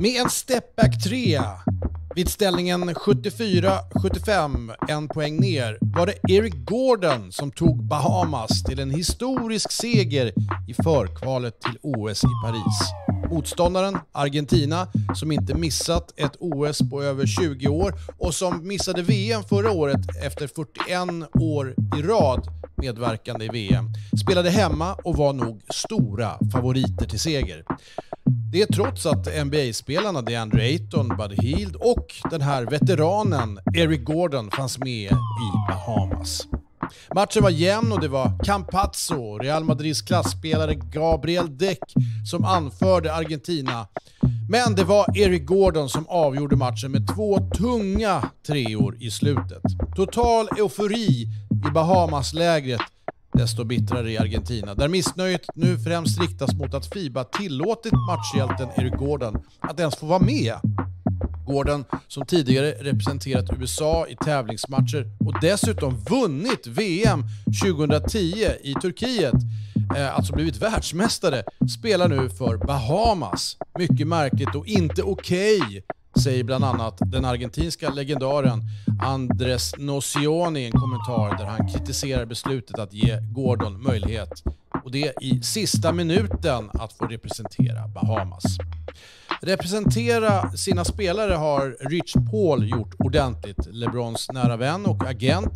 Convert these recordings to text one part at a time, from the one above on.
med en stepback trea vid ställningen 74-75, en poäng ner, var det Eric Gordon som tog Bahamas till en historisk seger i förkvalet till OS i Paris. Motståndaren, Argentina, som inte missat ett OS på över 20 år och som missade VM förra året efter 41 år i rad medverkande i VM, spelade hemma och var nog stora favoriter till seger. Det är trots att NBA-spelarna DeAndre Ayton, Buddy Heald och den här veteranen Eric Gordon fanns med i Bahamas. Matchen var jämn och det var Campazzo, Real Madrids klassspelare Gabriel Deck som anförde Argentina. Men det var Eric Gordon som avgjorde matchen med två tunga treor i slutet. Total eufori i Bahamas-lägret desto bittrare i Argentina, där missnöjet nu främst riktas mot att Fiba tillåtit matchhjälten Eric Gordon att ens få vara med. Gordon, som tidigare representerat USA i tävlingsmatcher och dessutom vunnit VM 2010 i Turkiet, eh, alltså blivit världsmästare, spelar nu för Bahamas. Mycket märkligt och inte okej okay säger bland annat den argentinska legendaren Andres Nocioni i en kommentar där han kritiserar beslutet att ge Gordon möjlighet, och det i sista minuten, att få representera Bahamas. Representera sina spelare har Rich Paul gjort ordentligt. LeBrons nära vän och agent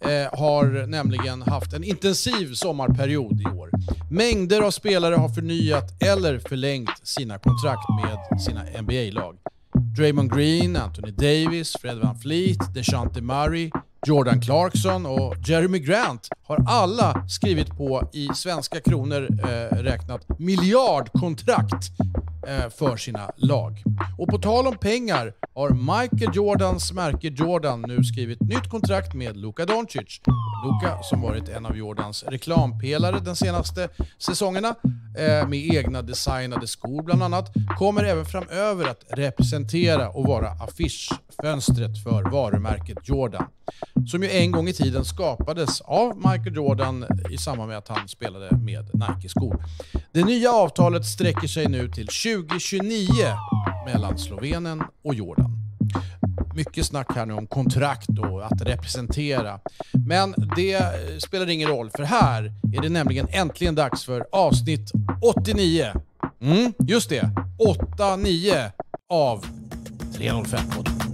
eh, har nämligen haft en intensiv sommarperiod i år. Mängder av spelare har förnyat eller förlängt sina kontrakt med sina NBA-lag. Draymond Green, Anthony Davis, Fred Van Fleet, DeShante Murray, Jordan Clarkson och Jeremy Grant har alla skrivit på i svenska kronor eh, räknat miljardkontrakt eh, för sina lag. Och på tal om pengar har Michael Jordans märke Jordan nu skrivit nytt kontrakt med Luka Doncic. Luka som varit en av Jordans reklampelare den senaste säsongerna eh, med egna designade skor bland annat kommer även framöver att representera och vara affischfönstret för varumärket Jordan som ju en gång i tiden skapades av Michael Jordan i samband med att han spelade med Nike-skor. Det nya avtalet sträcker sig nu till 2029 mellan Slovenien och Jordan. Mycket snack här nu om kontrakt och att representera. Men det eh, spelar ingen roll, för här är det nämligen äntligen dags för avsnitt 89. Mm, just det, 8-9 av 305-podden.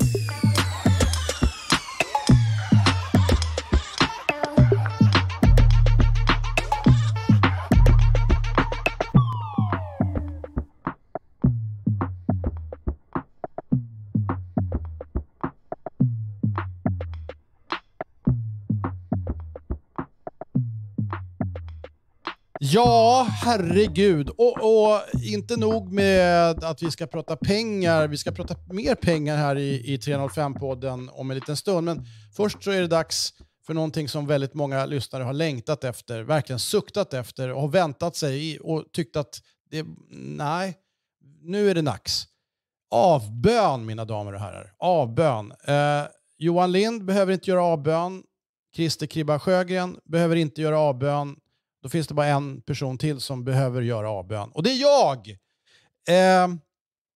Ja, herregud. Och, och, inte nog med att vi ska prata pengar. Vi ska prata mer pengar här i, i 305-podden om en liten stund. Men först så är det dags för någonting som väldigt många lyssnare har längtat efter, verkligen suktat efter och har väntat sig och tyckt att det, nej, nu är det dags. Avbön, mina damer och herrar. Avbön. Eh, Johan Lind behöver inte göra avbön. Christer Kribba Sjögren behöver inte göra avbön. Då finns det bara en person till som behöver göra avbön. Och det är jag! Eh,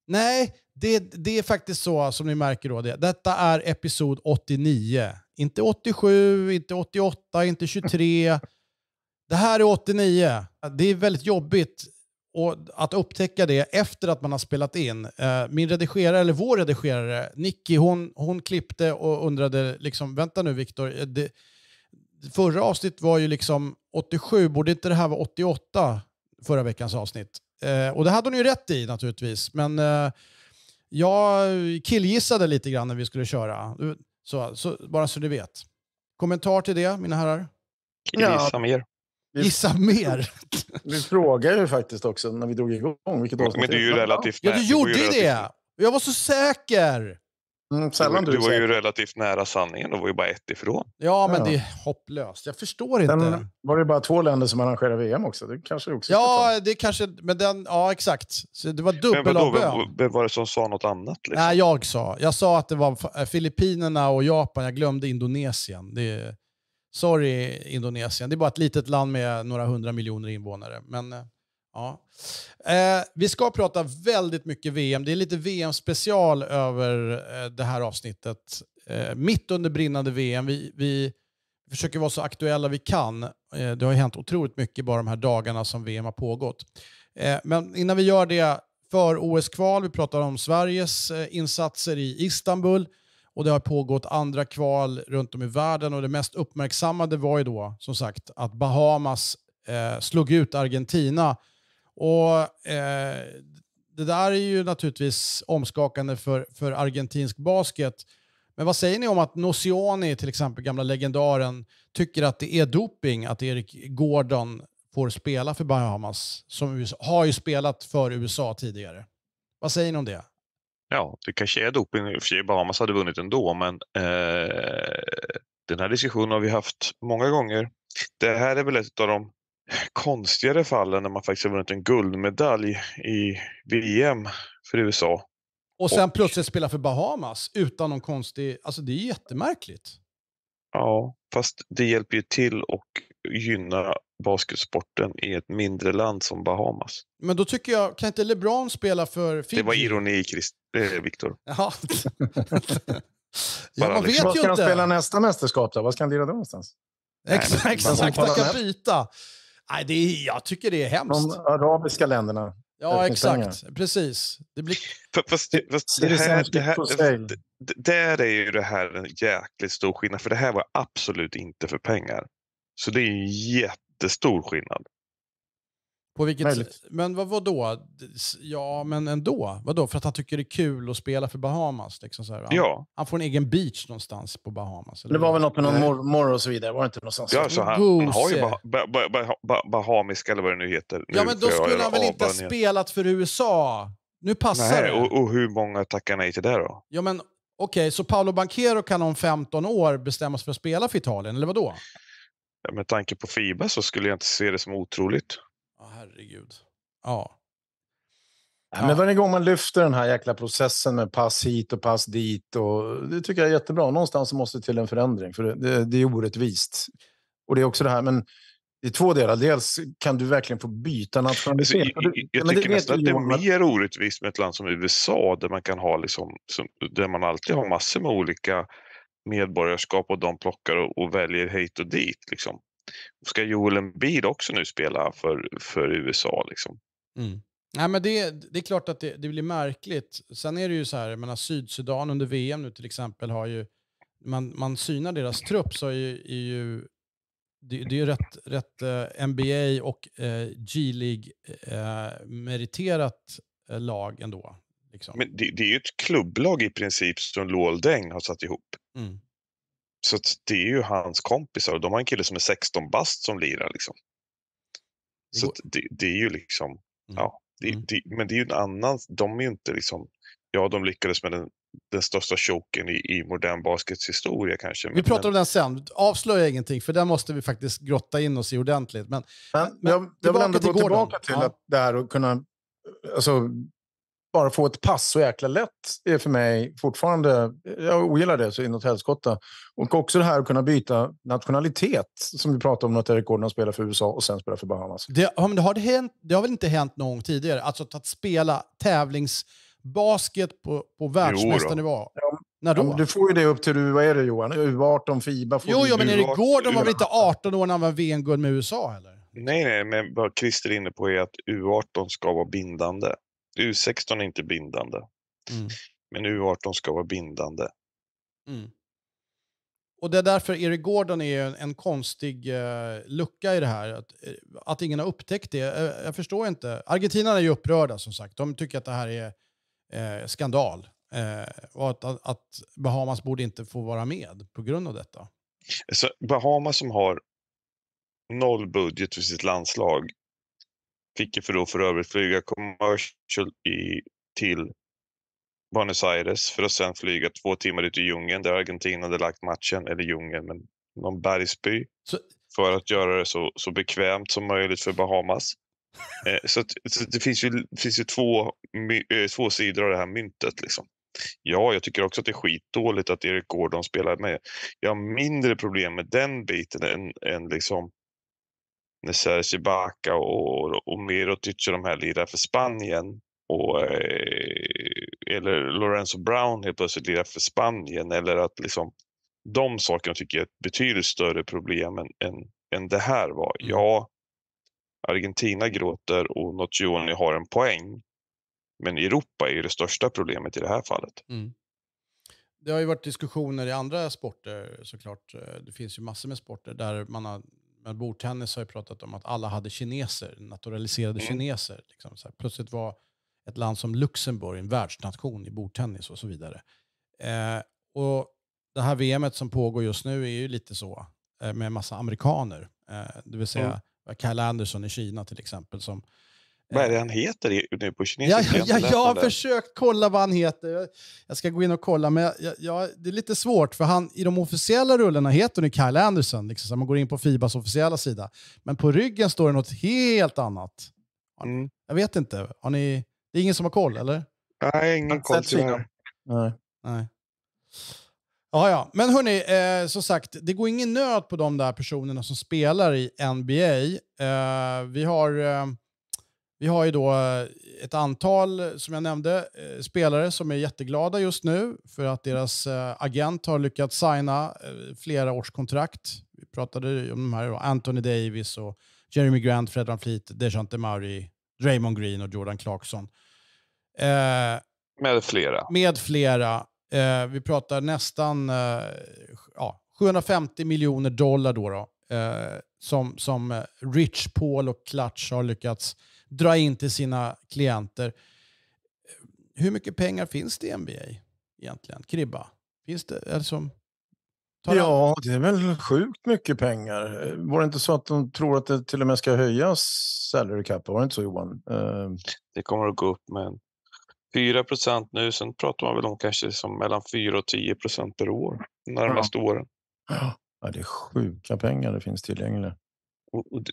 nej, det, det, är faktiskt så som ni märker då. Det, detta är episod 89. Inte 87, inte 88, inte 23. Det här är 89. Det är väldigt jobbigt att upptäcka det efter att man har spelat in. Ehm, min redigerare, eller vår redigerare, Nicky, hon, hon klippte och undrade liksom, vänta nu Viktor, förra avsnittet var ju liksom 87, borde inte det här vara 88? Förra veckans avsnitt. Eh, och det hade hon ju rätt i naturligtvis, men eh, jag killgissade lite grann när vi skulle köra. Så, så, bara så du vet. Kommentar till det, mina herrar? Gissa ja. mer. Gissa mer? Vi frågade ju faktiskt också när vi drog igång vilket avsnitt Men du är ju relativt... Ja, du gjorde ju det! Jag var så säker! Mm, sällan du, du, var ju relativt nära sanningen. Du var ju bara ett ifrån. Ja, men ja. det är hopplöst. Jag förstår inte. Sen var det bara två länder som arrangerade VM också. Det kanske också Ja, det kanske... Men den, ja, exakt. Så det var dubbel av vem, vem var det som sa något annat? Liksom? Nej, jag sa. Jag sa att det var eh, Filippinerna och Japan. Jag glömde Indonesien. Det, sorry, Indonesien. Det är bara ett litet land med några hundra miljoner invånare. Men eh, Ja. Eh, vi ska prata väldigt mycket VM. Det är lite VM-special över eh, det här avsnittet. Eh, mitt under brinnande VM. Vi, vi försöker vara så aktuella vi kan. Eh, det har hänt otroligt mycket bara de här dagarna som VM har pågått. Eh, men innan vi gör det, för OS-kval. Vi pratar om Sveriges eh, insatser i Istanbul och det har pågått andra kval runt om i världen och det mest uppmärksammade var ju då som sagt att Bahamas eh, slog ut Argentina och eh, Det där är ju naturligtvis omskakande för, för argentinsk basket. Men vad säger ni om att Nocioni, till exempel gamla legendaren, tycker att det är doping att Erik Gordon får spela för Bahamas, som har ju spelat för USA tidigare. Vad säger ni om det? Ja, det kanske är doping. I och för sig Bahamas hade vunnit ändå, men eh, den här diskussionen har vi haft många gånger. Det här är väl ett av de konstigare fall än när man faktiskt har vunnit en guldmedalj i VM för USA. Och sen och... plötsligt spela för Bahamas utan någon konstig... Alltså det är jättemärkligt. Ja, fast det hjälper ju till och gynna basketsporten i ett mindre land som Bahamas. Men då tycker jag, kan inte LeBron spela för Fiji? Det var ironi, eh, Viktor. Ja. man liksom. vet Var ska han spela nästa mästerskap då? Vad ska han lira då någonstans? Exakt, Nej, exakt, man kan byta. Nej, det är, jag tycker det är hemskt. De arabiska länderna. Ja, exakt. Precis. Det blir... Fast, fast det, här, det, här, det, där är ju det här en jäkligt stor skillnad, för det här var absolut inte för pengar. Så det är en jättestor skillnad. På vilket, men vad, vad då? Ja, men ändå. Vadå? För att han tycker det är kul att spela för Bahamas? Liksom så här, han, ja. han får en egen beach någonstans på Bahamas. Eller? Det var väl något med någon mormor och så vidare? Var det inte någonstans? Ja, alltså, han, han har ju bah, bah, bah, bahamiska, eller vad det nu heter. Nu, men då skulle han väl inte ha spelat för USA? Nu passar Nej, det. Och, och hur många tackar nej till det då? Ja, men okej, okay, så Paolo Banquero kan om 15 år bestämmas för att spela för Italien, eller vad då? Ja, med tanke på Fiba så skulle jag inte se det som otroligt. Ja, oh, herregud. Ja. Ja. Men varje gång man lyfter den här jäkla processen med pass hit och pass dit. Och, det tycker jag är jättebra. Någonstans måste det till en förändring, för det, det, det är orättvist. Och det är också det här, men det är två delar. Dels kan du verkligen få byta nationalitet. Alltså, jag, jag, jag tycker det, nästan att det är mer orättvist med ett land som USA där man kan ha liksom, som, där man alltid har massor med olika medborgarskap och de plockar och, och väljer hit och dit. Liksom. Ska Joel Embiid också nu spela för, för USA? Liksom? Mm. Nej, men det, det är klart att det, det, blir märkligt. Sen är det ju så här, menar, Sydsudan under VM nu till exempel har ju, man, man synar deras trupp så är ju, är ju det, det, är ju rätt, rätt eh, NBA och eh, G-League-meriterat eh, eh, lag ändå. Liksom. Men det, det, är ju ett klubblag i princip som Luol Deng har satt ihop. Mm. Så det är ju hans kompisar och de har en kille som är 16 bast som lirar. Liksom. Så det, det, är ju liksom, mm. ja. Det, mm. det, men det är ju en annan, de är ju inte liksom, ja de lyckades med den, den största choken i, i modern baskets historia kanske. Vi pratar om den sen, avslöja ingenting för den måste vi faktiskt grotta in oss i ordentligt. Men, men, men jag, jag vill ändå gå tillbaka till ja. det här och kunna, alltså bara få ett pass så jäkla lätt är för mig fortfarande... Jag ogillar det så inåt helskotta. Och också det här att kunna byta nationalitet, som vi pratade om att Terry Gordon spelar för USA och sen spelar för Bahamas. Det, ja, men det, har det, hänt, det har väl inte hänt någon gång tidigare? Alltså att spela tävlingsbasket på, på världsmästarnivå? Ja, när då? du får ju det upp till, vad är det Johan? U18, Fiba? Får jo, ja, men Erik Gordon var väl inte 18 år när han var VM-guld med USA heller? Nej, nej, men vad Christer är inne på är att U18 ska vara bindande. U16 är inte bindande. Mm. Men U18 ska vara bindande. Mm. Och det är därför Eric Gordon är en, konstig eh, lucka i det här. Att, eh, att ingen har upptäckt det. Jag, eh, jag förstår inte. Argentinarna är ju upprörda som sagt. De tycker att det här är eh, skandal. Eh, och att, att, att, Bahamas borde inte få vara med på grund av detta. Så Bahamas som har noll budget för sitt landslag Ficke för då för övrigt flyga commercial i, till Buenos Aires för att sedan flyga två timmar ut i djungeln där Argentina hade lagt matchen, eller djungeln, men någon bergsby. Så... För att göra det så, så bekvämt som möjligt för Bahamas. eh, så, så det finns ju, finns ju två, my, eh, två sidor av det här myntet. Liksom. Ja, jag tycker också att det är skitdåligt att Eric Gordon spelar med. Jag har mindre problem med den biten än, än liksom när Serge Ibaka och, och Mirotic och de här lirar för Spanien och, eh, eller Lorenzo Brown helt plötsligt lirar för Spanien eller att liksom de sakerna tycker jag är ett betydligt större problem än, än, än det här var. Mm. Ja, Argentina gråter och Nocioni har en poäng. Men Europa är ju det största problemet i det här fallet. Mm. Det har ju varit diskussioner i andra sporter såklart. Det finns ju massor med sporter där man har men bordtennis har ju pratat om att alla hade kineser, naturaliserade mm. kineser. Liksom, så här. Plötsligt var ett land som Luxemburg en världsnation i bordtennis och så vidare. Eh, och det här VMet som pågår just nu är ju lite så, eh, med massa amerikaner. Eh, det vill säga mm. Kyle Anderson i Kina till exempel, som vad är det eh. han heter nu på kinesiska? Ja, jag, jag, jag har försökt kolla vad han heter. Jag, ska gå in och kolla, men jag, det är lite svårt för han, i de officiella rullarna heter nu Kyle Anderson, liksom, så man går in på Fibas officiella sida. Men på ryggen står det något helt annat. Mm. Jag vet inte. Har ni, det är ingen som har koll, eller? Nej, ingen koll tyvärr. Nej. Nej. ja. Men hörni, eh, som sagt, det går ingen nöd på de där personerna som spelar i NBA. Eh, vi har... Eh, vi har ju då eh, ett antal, eh, som jag nämnde, eh, spelare som är jätteglada just nu för att deras agent har lyckats signa flera års kontrakt. Vi pratade om de här, Anthony Davis och Jeremy Grant, Fred VanVleet, Dejante Murray, Raymond Green och Jordan Clarkson. Eh, med flera. Med flera. Eh, vi pratar nästan eh, ja, 750 miljoner dollar då, då som, som Rich Paul och Clutch har lyckats dra in till sina klienter. Hur mycket pengar finns det i NBA egentligen? Kribba? Finns det, är det som, Ja, det är väl sjukt mycket pengar. Var det inte så att de tror att det till och med ska höjas salary cap? Var det inte så Johan? Uh... Det kommer att gå upp med 4 procent nu. Sen pratar man väl om kanske som mellan 4 och 10 procent per år de närmaste ja. åren. Ja, det är sjuka pengar det finns tillgängliga. Och, och det,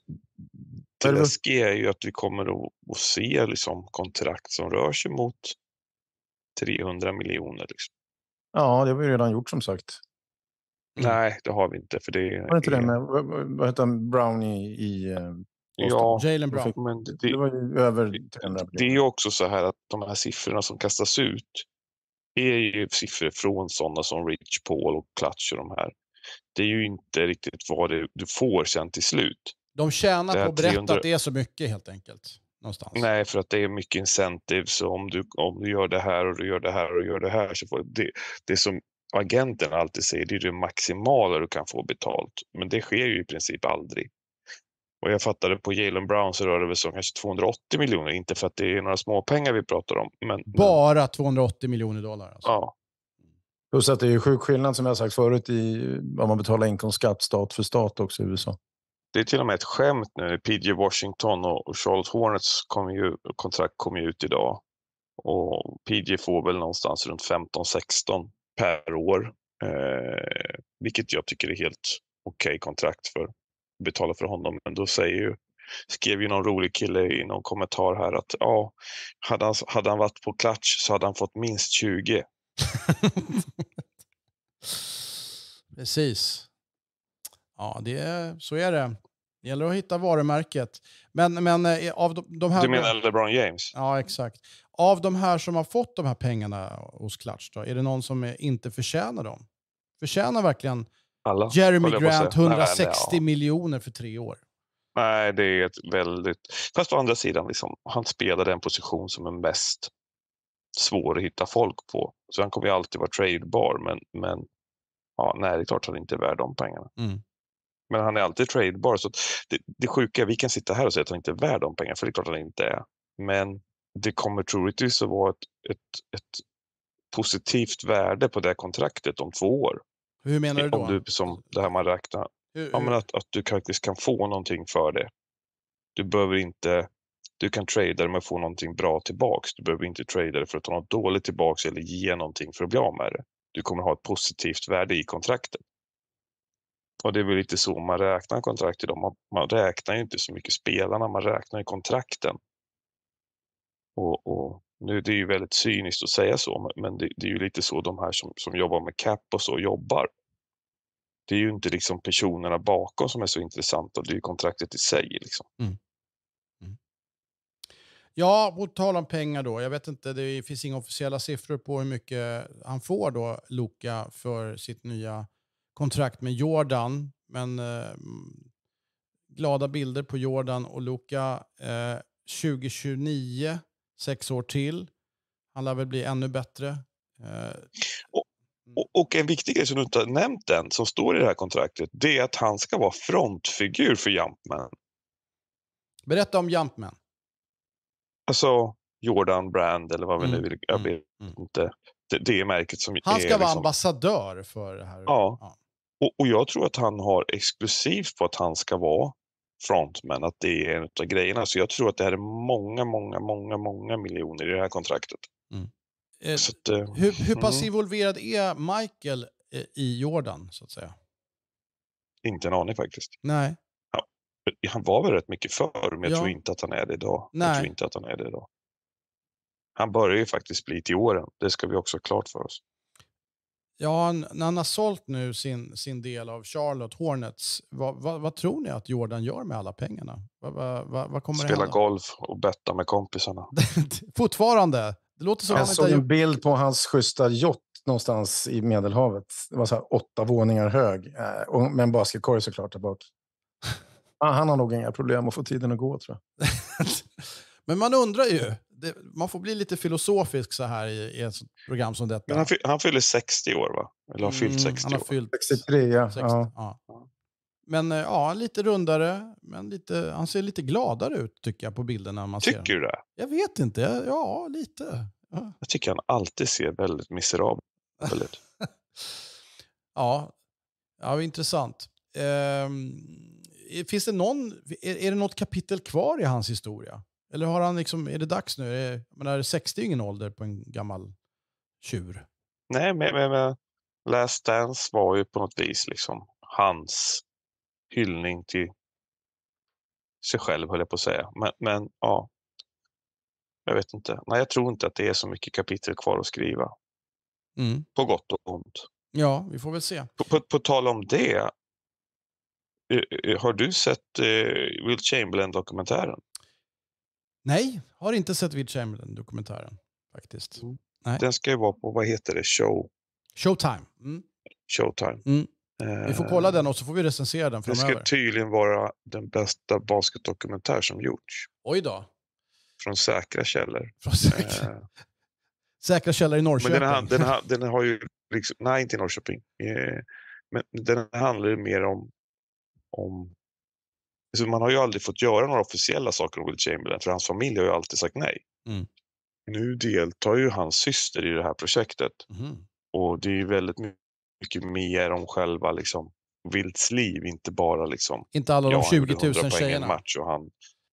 till SG är ju att vi kommer att, se liksom kontrakt som rör sig mot 300 miljoner. Liksom. Ja, det har vi redan gjort som sagt. Mm. Nej, det har vi inte. För det var det inte är... det med vad heter han, Brown i, eh, Ja, Jalen Brown. Men det, det var ju över 300 Det är ju också så här att de här siffrorna som kastas ut är ju siffror från sådana som Rich Paul och Clutch och de här. Det är ju inte riktigt vad det, du får sen till slut. De tjänar på att berätta 300... att det är så mycket helt enkelt. Någonstans. Nej, för att det är mycket incentive. Så om du, om du gör det här och du gör det här och du gör det här så får det, det som agenten alltid säger, det är det maximala du kan få betalt. Men det sker ju i princip aldrig. Och jag fattade på Jalen Brown så rör det sig om kanske 280 miljoner, inte för att det är några småpengar vi pratar om. Men, Bara 280 miljoner dollar alltså? Ja. Plus att det är sjuk skillnad som jag sagt förut i vad man betalar inkomstskatt stat för stat också i USA det är till och med ett skämt nu. PJ Washington och Charlotte Hornets kom ju, kontrakt kom ju ut idag. Och PG får väl någonstans runt 15-16 per år. Eh, vilket jag tycker är helt okej okay kontrakt för att betala för honom. Men då säger ju, skrev ju någon rolig kille i någon kommentar här att ja, hade han, hade han varit på klatsch så hade han fått minst 20. Precis. Ja, det så är det. Det gäller att hitta varumärket. Men, men eh, av de, de här... Du menar LeBron James? Ja, exakt. Av de här som har fått de här pengarna hos Klatsch, då, är det någon som inte förtjänar dem? Förtjänar verkligen Alla, Jeremy Grant 160 nej, nej, miljoner för tre år? Nej, det är ett väldigt... Fast å andra sidan, liksom, han spelar den position som är mest svår att hitta folk på. Så han kommer ju alltid vara tradebar, men, men ja, nej, det är klart att han inte är värd de pengarna. Mm. Men han är alltid tradebar. Så det, det sjuka är vi kan sitta här och säga att han inte är värd de pengarna, för det är klart att han inte är. Men det kommer troligtvis att vara ett, ett, ett positivt värde på det kontraktet om två år. Hur menar du då? Om du, som det här man räknar. Hur, hur? Ja, men att, att du faktiskt kan få någonting för det. Du behöver inte, du kan trada det att få någonting bra tillbaks. Du behöver inte trada det för att ta något dåligt tillbaks eller ge någonting för att bli av med det. Du kommer ha ett positivt värde i kontraktet. Och det är väl lite så man räknar kontrakt idag. Man, man räknar ju inte så mycket spelarna, man räknar ju kontrakten. Och, och nu, det är ju väldigt cyniskt att säga så, men det, det, är ju lite så de här som, som jobbar med CAP och så jobbar. Det är ju inte liksom personerna bakom som är så intressanta, det är ju kontraktet i sig. Liksom. Mm. mm. Ja, på tal om pengar då. Jag vet inte, det finns inga officiella siffror på hur mycket han får då, Luka, för sitt nya kontrakt med Jordan, men eh, glada bilder på Jordan och Luka. Eh, 2029, sex år till. Han lär väl bli ännu bättre. Eh. Och, mm. och, och, en viktig grej som du inte har nämnt än, som står i det här kontraktet, det är att han ska vara frontfigur för Jumpman. Berätta om Jumpman. Alltså Jordan Brand eller vad vi mm, nu vill. Jag mm, vet mm, inte. Det, det, är märket som Han ska vara liksom... ambassadör för det här. Ja. ja. Och, och, jag tror att han har exklusivt på att han ska vara frontman, att det är en av grejerna. Så jag tror att det här är många, många, många, många miljoner i det här kontraktet. Mm. Eh, att, eh, hur, hur pass mm. involverad är Michael eh, i Jordan, så att säga? Inte en aning faktiskt. Nej. han var väl rätt mycket förr, men jag ja. tror inte att han är det idag. Nej. Jag tror inte att han är det idag. Han börjar ju faktiskt bli till åren, det ska vi också ha klart för oss. Ja, när han har sålt nu sin, sin del av Charlotte Hornets, vad, vad, vad tror ni att Jordan gör med alla pengarna? Vad, vad, vad kommer Spela golf och betta med kompisarna. Fortfarande? Det låter som jag såg en bild på hans schyssta jott någonstans i Medelhavet. Det var så här åtta våningar hög, eh, med en basketkorg såklart där bak. Ah, han har nog inga problem att få tiden att gå, tror jag. Men man undrar ju, det, man får bli lite filosofisk så här i, i ett program som detta. Men han, han fyller 60 år, va? Eller har fyllt 60 mm, han har fyllt år? 63, ja. 60, ja. ja. Men eh, ja, lite rundare. Men lite, han ser lite gladare ut tycker jag på bilderna. Man tycker ser. du det? Jag vet inte. Ja, lite. Ja. Jag tycker han alltid ser väldigt miserabel ut. ja. ja, intressant. Ehm, finns det någon, är, är det något kapitel kvar i hans historia? Eller har han liksom, är det dags nu? Är, men är 60 är ingen ålder på en gammal tjur. Nej, men, men, men Last Dance var ju på något vis liksom hans hyllning till sig själv, höll jag på att säga. Men, men ja, jag vet inte. Nej, jag tror inte att det är så mycket kapitel kvar att skriva. Mm. På gott och ont. Ja, vi får väl se. På, på, på tal om det. Eh, eh, har du sett eh, Will Chamberlain-dokumentären? Nej, har inte sett Vid Chamberlain-dokumentären faktiskt. Mm. Nej. Den ska ju vara på, vad heter det, show? Showtime. Mm. Showtime. Mm. Vi får kolla eh. den och så får vi recensera den framöver. Det ska tydligen vara den bästa basketdokumentär som gjorts. Oj då. Från säkra källor. Från säkra, eh. säkra källor i Norrköping. Men den, här, den, här, den har ju liksom, nej inte i Norrköping. Eh, men den handlar ju mer om, om Alltså man har ju aldrig fått göra några officiella saker med Will Chamberlain för hans familj har ju alltid sagt nej. Mm. Nu deltar ju hans syster i det här projektet mm. och det är ju väldigt mycket mer om själva liksom Wilts liv, inte bara liksom... Inte alla de 20 000 tjejerna. Match och han,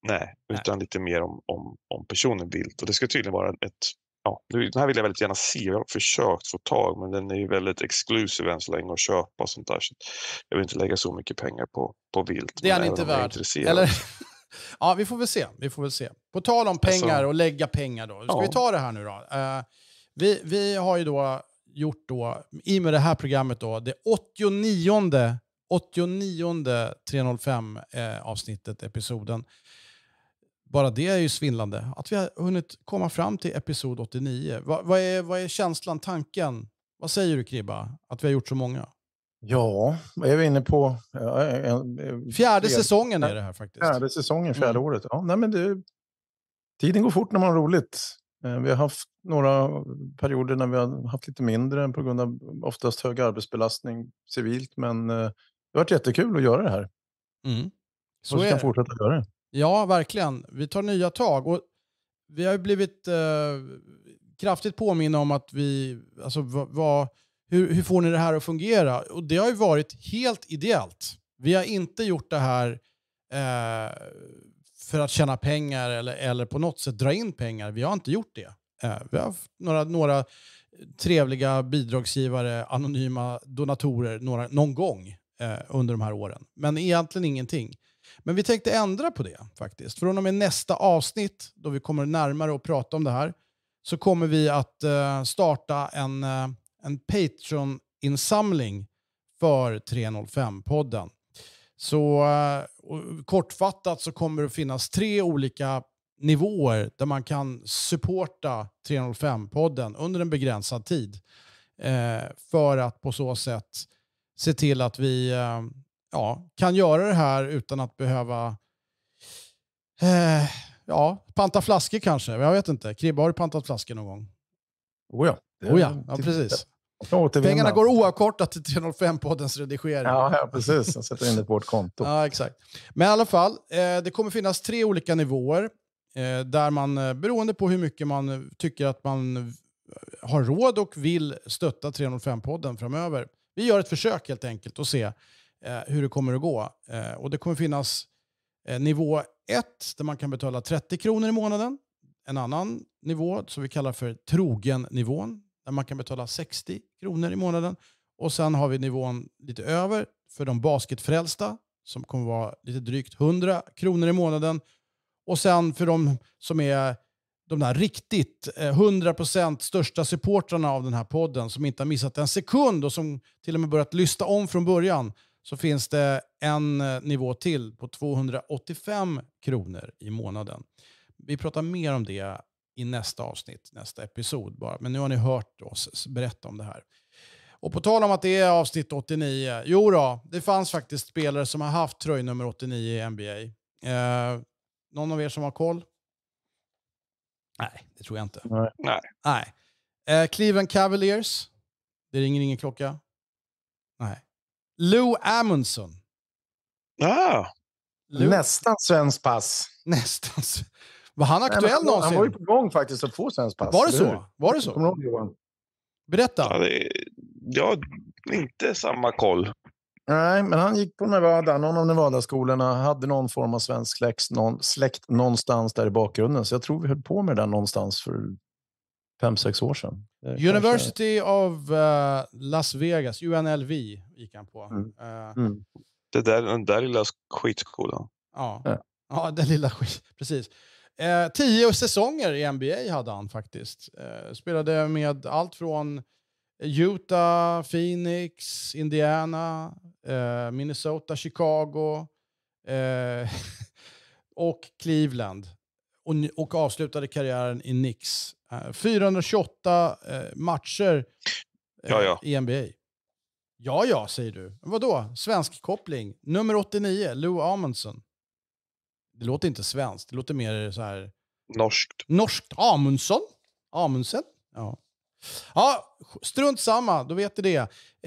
nej, nej, utan lite mer om, om, om personen Wilt och det ska tydligen vara ett ja, den här vill jag väldigt gärna se. Jag har försökt få tag men den är ju väldigt exklusiv än så länge att köpa och sånt där. Så jag vill inte lägga så mycket pengar på, på vilt. Det är han inte värd. Eller? ja, vi får väl se. Vi får väl se. På tal om alltså pengar alltså, och lägga pengar då. Ska ja. vi ta det här nu då? Uh, vi, vi har ju då gjort då, i och med det här programmet då, det 89 89 305 eh, avsnittet, episoden. Bara det är ju svindlande. Att vi har hunnit komma fram till episod 89. Va, vad, är, vad är känslan, tanken? Vad säger du Kribba, att vi har gjort så många? Ja, vad är vi inne på... Ja, en, en, fjärde fred. säsongen är det här faktiskt. Fjärde säsongen, fjärde mm. året. Ja, nej, men det, tiden går fort när man har roligt. Eh, vi har haft några perioder när vi har haft lite mindre på grund av oftast hög arbetsbelastning civilt. Men eh, det har varit jättekul att göra det här. Mm. Så och vi kan fortsätta göra det. Ja, verkligen. Vi tar nya tag. Och vi har ju blivit eh, kraftigt påminna om att vi... Alltså, va, hur, hur, får ni det här att fungera? Och det har ju varit helt ideellt. Vi har inte gjort det här eh, för att tjäna pengar eller, eller på något sätt dra in pengar. Vi har inte gjort det. Eh, vi har haft några, några trevliga bidragsgivare, anonyma donatorer några, någon gång eh, under de här åren. Men egentligen ingenting. Men vi tänkte ändra på det faktiskt. Från och med nästa avsnitt, då vi kommer närmare att prata om det här, så kommer vi att eh, starta en, eh, en Patreon-insamling för 305-podden. Så eh, kortfattat så kommer det finnas tre olika nivåer där man kan supporta 305-podden under en begränsad tid. Eh, för att på så sätt se till att vi eh, ja, kan göra det här utan att behöva eh, ja, panta flaskor kanske. Jag vet inte. Kribbe, har du pantat flaskor någon gång? Oh ja. Oh ja, ja precis. Pengarna går oavkortat till 305-poddens redigering. Ja, ja, precis. Jag sätter in det på vårt konto. ja, exakt. Men i alla fall, eh, det kommer finnas tre olika nivåer eh, där man, eh, beroende på hur mycket man tycker att man har råd och vill stötta 305-podden framöver. Vi gör ett försök helt enkelt och ser Eh, hur det kommer att gå. Eh, och det kommer finnas eh, nivå 1 där man kan betala 30 kronor i månaden. En annan nivå som vi kallar för trogen-nivån där man kan betala 60 kronor i månaden. Och sen har vi nivån lite över för de basketfrälsta som kommer vara lite drygt 100 kronor i månaden. Och sen för de som är de där riktigt 100% största supportrarna av den här podden som inte har missat en sekund och som till och med börjat lyssna om från början så finns det en eh, nivå till på 285 kronor i månaden. Vi pratar mer om det i nästa avsnitt, nästa episod bara. Men nu har ni hört oss berätta om det här. Och på tal om att det är avsnitt 89. Jo då, det fanns faktiskt spelare som har haft tröjnummer 89 i NBA. Eh, någon av er som har koll? Nej, det tror jag inte. Nej. Nej. Eh, Cleveland Cavaliers. Det ringer ingen klocka. Lou Amundson. Ah. Lou. Nästan svensk pass. Nästan. Var han aktuell Nej, någonsin? Han var ju på gång faktiskt att få svensk pass. Var det så? Var det så? Kommer du ihåg Berätta. Ja, det, jag inte samma koll. Nej, men han gick på Nevada, någon av Nevada-skolorna, hade någon form av svensk släkt, någon, släkt någonstans där i bakgrunden. Så jag tror vi höll på med det där någonstans för fem, sex år sedan. University kanske... of uh, Las Vegas, UNLV, gick han på. Mm. Uh, mm. Det där, den där lilla skitskolan. Ja, ja. ja den lilla skit. Precis. Eh, tio säsonger i NBA hade han faktiskt. Eh, spelade med allt från Utah, Phoenix, Indiana, eh, Minnesota, Chicago eh, och Cleveland. Och, och avslutade karriären i Knicks 428 eh, eh, matcher ja, ja. Eh, i NBA. Ja, ja, säger du. Vadå? Svensk koppling. Nummer 89, Lou Amundsen. Det låter inte svenskt, det låter mer så här... Norskt. Norskt. Amundsen? Amundsen? Ja. Ja, strunt samma, då vet ni det.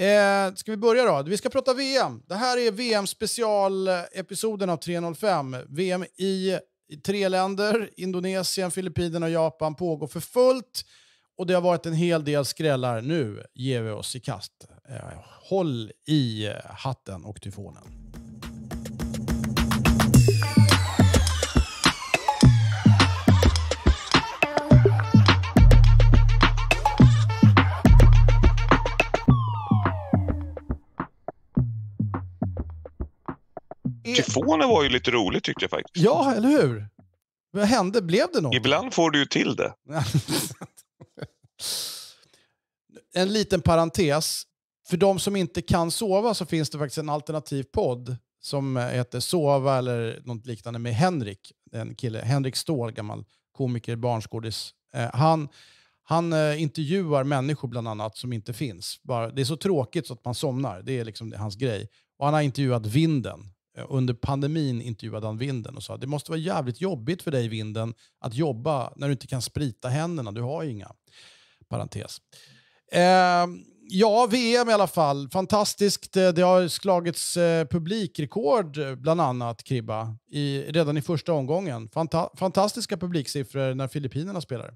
Eh, ska vi börja då? Vi ska prata VM. Det här är VM specialepisoden av 305. VM i tre länder, Indonesien, Filippinerna och Japan, pågår för fullt. Och det har varit en hel del skrällar. Nu ger vi oss i kast. Eh, håll i hatten och tyfonen. telefonen var ju lite rolig tyckte jag faktiskt. Ja, eller hur? Vad hände? Blev det något? Ibland får du ju till det. en liten parentes. För de som inte kan sova så finns det faktiskt en alternativ podd som heter Sova eller något liknande med Henrik. En kille, Henrik Ståhl, gammal komiker, barnskådis. Eh, han, han eh, intervjuar människor bland annat som inte finns. Bara, det är så tråkigt så att man somnar. Det är liksom hans grej. Och han har intervjuat vinden. Eh, under pandemin intervjuade han vinden och sa det måste vara jävligt jobbigt för dig vinden att jobba när du inte kan sprita händerna, du har ju inga. Parentes. Eh, ja, VM i alla fall. Fantastiskt. Eh, det har slagits eh, publikrekord, bland annat, Kribba, i, redan i första omgången. Fanta fantastiska publiksiffror när Filippinerna spelar.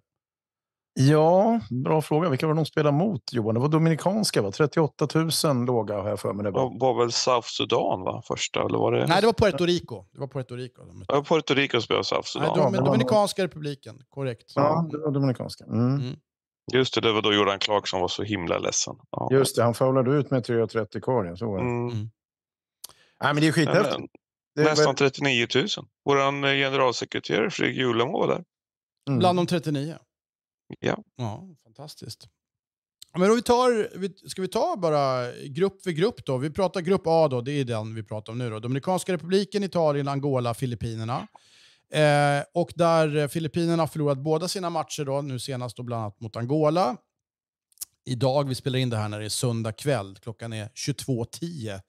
Ja, bra fråga. Vilka var det de spelade mot, Johan? Det var Dominikanska, va? 38 000 låga har jag för mig. Det var, var väl South Sudan, va? Första, eller var det? Nej, det var Puerto Rico. Det var Puerto Rico. Det var Puerto Rico spelade South Sudan. Nej, Dom Dominikanska republiken, korrekt. Ja, det var Dominikanska. Mm. Mm. Just det, det var då Jordan Clark som var så himla ledsen. Ja. Just det, han foulade ut med 3.30 kvar. Mm. mm. Nej, men det är skithäftigt. Nästan 39 000. Vår generalsekreterare Fredrik Julemo var där. Mm. Bland de 39. Ja. ja fantastiskt. Men om vi tar, ska vi ta bara grupp för grupp då? Vi pratar grupp A då, det är den vi pratar om nu då. Dominikanska republiken, Italien, Angola, Filippinerna. Eh, och där Filippinerna har förlorat båda sina matcher då, nu senast då bland annat mot Angola. Idag, vi spelar in det här när det är söndag kväll, klockan är 22.10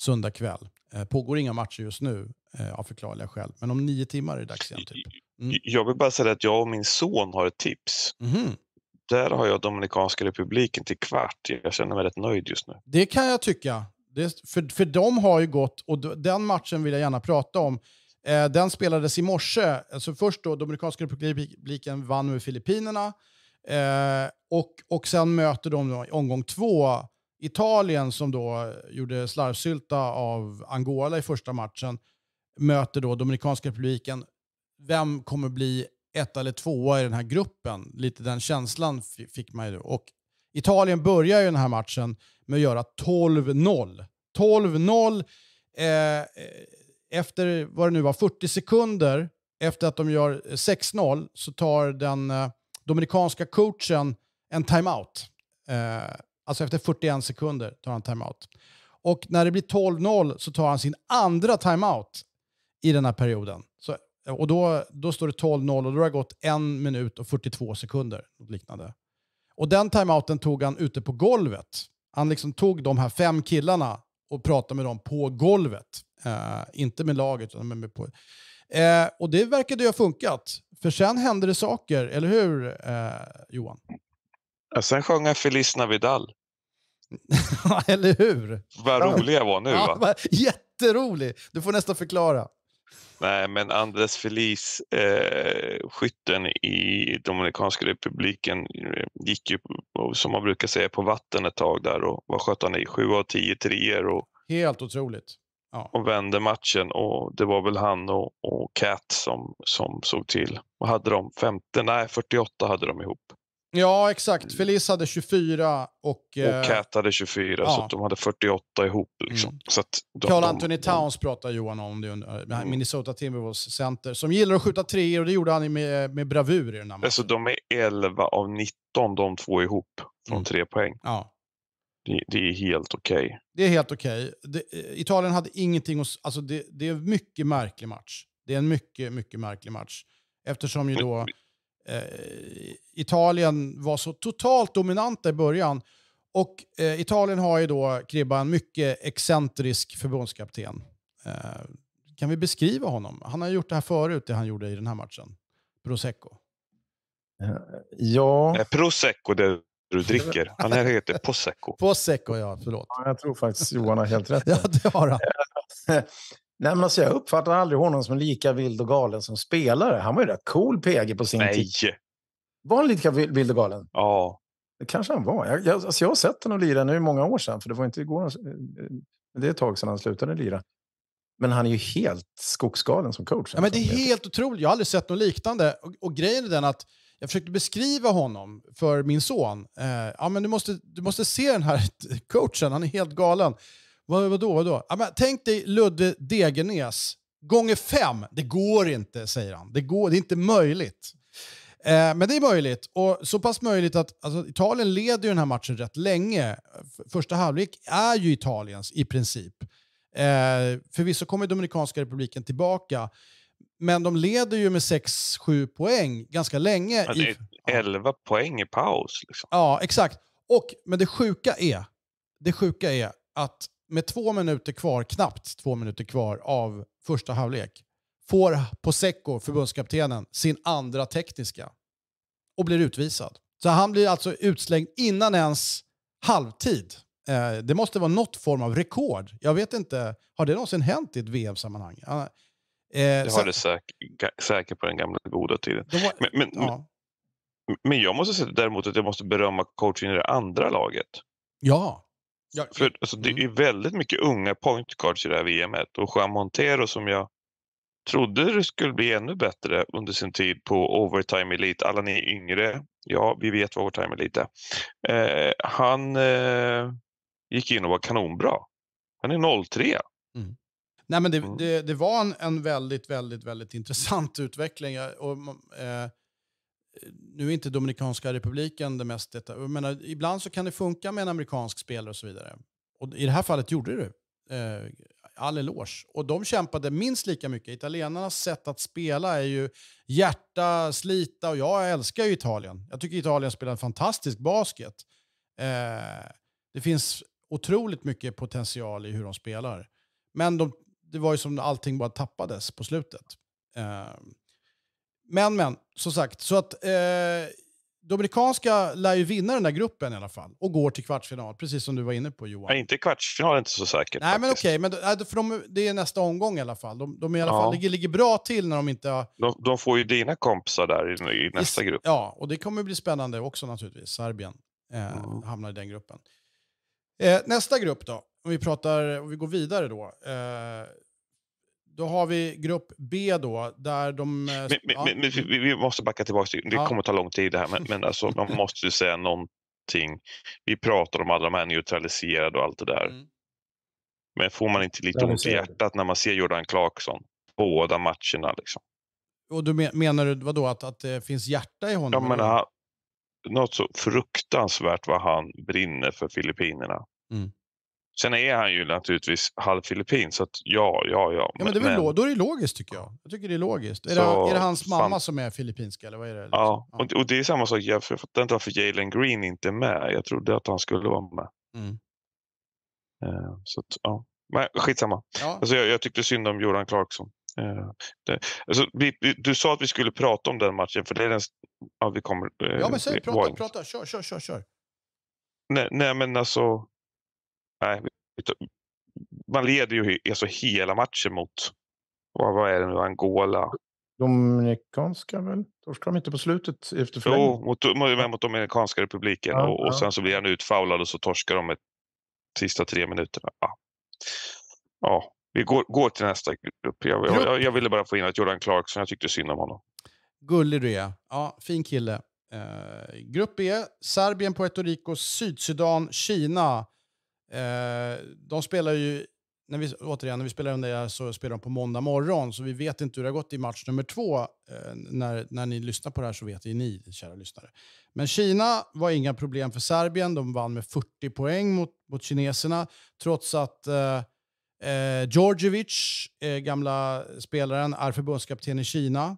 söndag kväll. Eh, pågår inga matcher just nu eh, av förklarliga skäl, men om nio timmar är det dags igen typ. Mm. Jag vill bara säga att jag och min son har ett tips. Mm. Där har jag Dominikanska republiken till kvart. Jag känner mig rätt nöjd just nu. Det kan jag tycka. Det, för, för de har ju gått, och den matchen vill jag gärna prata om. Eh, den spelades i morse. Alltså först då Dominikanska republiken vann med Filippinerna. Eh, och, och sen möter de i omgång två Italien som då gjorde slarvsylta av Angola i första matchen möter då Dominikanska republiken vem kommer bli ett eller tvåa i den här gruppen? Lite den känslan fick man ju. Och Italien börjar ju den här matchen med att göra 12-0. 12-0 eh, efter vad det nu var, 40 sekunder efter att de gör 6-0 så tar den eh, dominikanska coachen en timeout. Eh, alltså efter 41 sekunder tar han timeout. Och när det blir 12-0 så tar han sin andra timeout i den här perioden. Och då, då står det 12-0 och då har det gått en minut och 42 sekunder. Något liknande. Och den timeouten tog han ute på golvet. Han liksom tog de här fem killarna och pratade med dem på golvet. Eh, inte med laget, utan med på... Eh, och det verkade ju ha funkat. För sen hände det saker, eller hur eh, Johan? Ja, sen sjöng jag Feliz Navidal. eller hur? Vad rolig jag var nu va? Ja, jätterolig! Du får nästan förklara. Nej, men Andres Feliz, eh, skytten i Dominikanska republiken, eh, gick ju som man brukar säga på vatten ett tag där och vad sköt han i? Sju av tio treor. Helt otroligt. Ja. Och vände matchen och det var väl han och, och Cat som, som såg till. Vad hade de? 50, nej, 48 hade de ihop. Ja, exakt. Feliz hade 24 och... Eh, och Cat hade 24, ja. så de hade 48 ihop. Mm. Liksom. Mm. Så de, Carl Anthony de, Towns de... pratar Johan om, det, mm. Minnesota Timberwolves center, som gillar att skjuta treor och det gjorde han med, med bravur i den här Alltså, de är 11 av 19 de två ihop från mm. tre poäng. Ja. Det, det är helt okej. Okay. Det är helt okej. Okay. Eh, Italien hade ingenting att... Alltså det, det är en mycket märklig match. Det är en mycket, mycket märklig match. Eftersom ju då eh, Italien var så totalt dominanta i början. Och eh, Italien har ju då, Kribba, en mycket excentrisk förbundskapten. Eh, kan vi beskriva honom? Han har gjort det här förut, det han gjorde i den här matchen. Prosecco. Eh, ja... Prosecco, det du dricker. Han här heter Posecco. Prosecco, ja. Förlåt. Ja, jag tror faktiskt Johan har helt rätt. ja, det har han. Eh, Nej, men alltså, jag uppfattar aldrig honom som lika vild och galen som spelare. Han var ju rätt cool PG på sin Nej. tid. Var han lika vild och galen? Ja. Det kanske han var. Jag, jag, alltså, jag har sett honom lira nu i många år sedan, för det var inte igår. Eh, eh, det är ett tag sedan han slutade lira. Men han är ju helt skogsgalen som coach. Ja, men det är alltså. helt otroligt. Jag har aldrig sett något liknande. Och, och grejen är den att jag försökte beskriva honom för min son. Eh, ja, men du, måste, du måste se den här coachen, han är helt galen. Vad, vadå, vadå? Ja, men tänk dig Ludde Degernäs gånger fem. Det går inte, säger han. Det, går, det är inte möjligt. Eh, men det är möjligt, och så pass möjligt att alltså, Italien leder ju den här matchen rätt länge. Första halvlek är ju Italiens i princip. Eh, förvisso kommer Dominikanska republiken tillbaka, men de leder ju med 6-7 poäng ganska länge. Men det är 11 ja. poäng i paus. Liksom. Ja, exakt. Och, men det sjuka är, det sjuka är att med två minuter kvar, knappt två minuter kvar av första halvlek, får Posecco, förbundskaptenen, sin andra tekniska och blir utvisad. Så han blir alltså utslängd innan ens halvtid. Eh, det måste vara något form av rekord. Jag vet inte, har det någonsin hänt i ett VM-sammanhang? Eh, det har det säkert, säkert på den gamla goda tiden. Var, men, men, ja. men, jag måste säga däremot att jag måste berömma coachen i det andra laget. Ja. Ja, ja. För alltså, det mm. är väldigt mycket unga pointcards i det här VMet och Juan Montero som jag trodde det skulle bli ännu bättre under sin tid på Overtime Elite. Alla ni yngre, ja vi vet vad Overtime Elite är. Eh, han eh, gick in och var kanonbra. Han är 03. Mm. Nej, men det, mm. det, det, var en, en, väldigt, väldigt, väldigt intressant utveckling. Och, eh, nu är inte Dominikanska republiken det mest... Detta. Jag menar, ibland så kan det funka med en amerikansk spelare och så vidare. Och I det här fallet gjorde det. Eh, all eloge. Och de kämpade minst lika mycket. Italienarnas sätt att spela är ju hjärta, slita och jag älskar ju Italien. Jag tycker Italien spelar en fantastisk basket. Eh, det finns otroligt mycket potential i hur de spelar. Men de, det var ju som allting bara tappades på slutet. Eh, men, men, som sagt. Så att eh, Dominikanska lär ju vinna den där gruppen i alla fall och går till kvartsfinal, precis som du var inne på Johan. Nej, inte kvartsfinal, inte så säkert. Nej, men okej, okay, men, eh, för de, det är nästa omgång i alla fall. De, de i alla ja. fall ligger, ligger, bra till när de inte har... De, de får ju dina kompisar där i, i nästa I, grupp. Ja, och det kommer bli spännande också naturligtvis. Serbien eh, mm. hamnar i den gruppen. Eh, nästa grupp då, om vi pratar, om vi går vidare då. Eh, då har vi grupp B då, där de... Eh, men, ja. men, vi, vi, måste backa tillbaka, det ja. kommer ta lång tid det här, men, men alltså, man måste ju säga någonting. Vi pratar om alla de här neutraliserade och allt det där. Mm. Men får man inte lite ont i hjärtat när man ser Jordan Clarkson båda matcherna? Liksom? Och du menar du vadå, att, att det finns hjärta i honom? Ja, men, han, något så fruktansvärt vad han brinner för Filippinerna. Mm. Sen är han ju naturligtvis halvfilippin, så att ja, ja, ja. ja men det är väl men... då är det logiskt tycker jag. Jag tycker det är logiskt. Är, så, det, är det hans mamma fan... som är filippinska eller vad är det? Liksom? Ja, ja. Och, och, det är samma sak. Jag fattar inte varför Jalen Green inte är med. Jag trodde att han skulle vara med. Mm. Uh, så att, ja. Men skitsamma. Ja. Alltså, jag, jag tyckte synd om Jordan Clarkson. Uh, det, alltså, vi, vi, du sa att vi skulle prata om den matchen, för det är den... Ja, vi kommer... Uh, ja, men säg, prata, prata. Kör, kör, kör, kör. Nej, nej men alltså... Nej, man leder ju alltså hela matchen mot, vad, vad är det nu, Angola? Dominikanska väl? Torskade de inte på slutet efter Jo, mot, mot, Dominikanska republiken ja, och, och ja. sen så blir han utfaulad och så torskar de ett, sista tre minuterna. Ja. ja. vi går, går till nästa grupp. Jag, jag, jag, jag, ville bara få in att Jordan Clarkson, jag tyckte synd om honom. Gullig du är. Ja, fin kille. Uh, grupp E, Serbien, Puerto Rico, Sydsudan, Kina. Eh, de spelar ju, när vi, återigen, när vi spelar in det så spelar de på måndag morgon, så vi vet inte hur det har gått i match nummer två. Eh, när, när ni lyssnar på det här så vet ni, kära lyssnare. Men Kina var inga problem för Serbien. De vann med 40 poäng mot, mot kineserna, trots att eh, Georgievic, eh, eh, gamla spelaren, är förbundskapten i Kina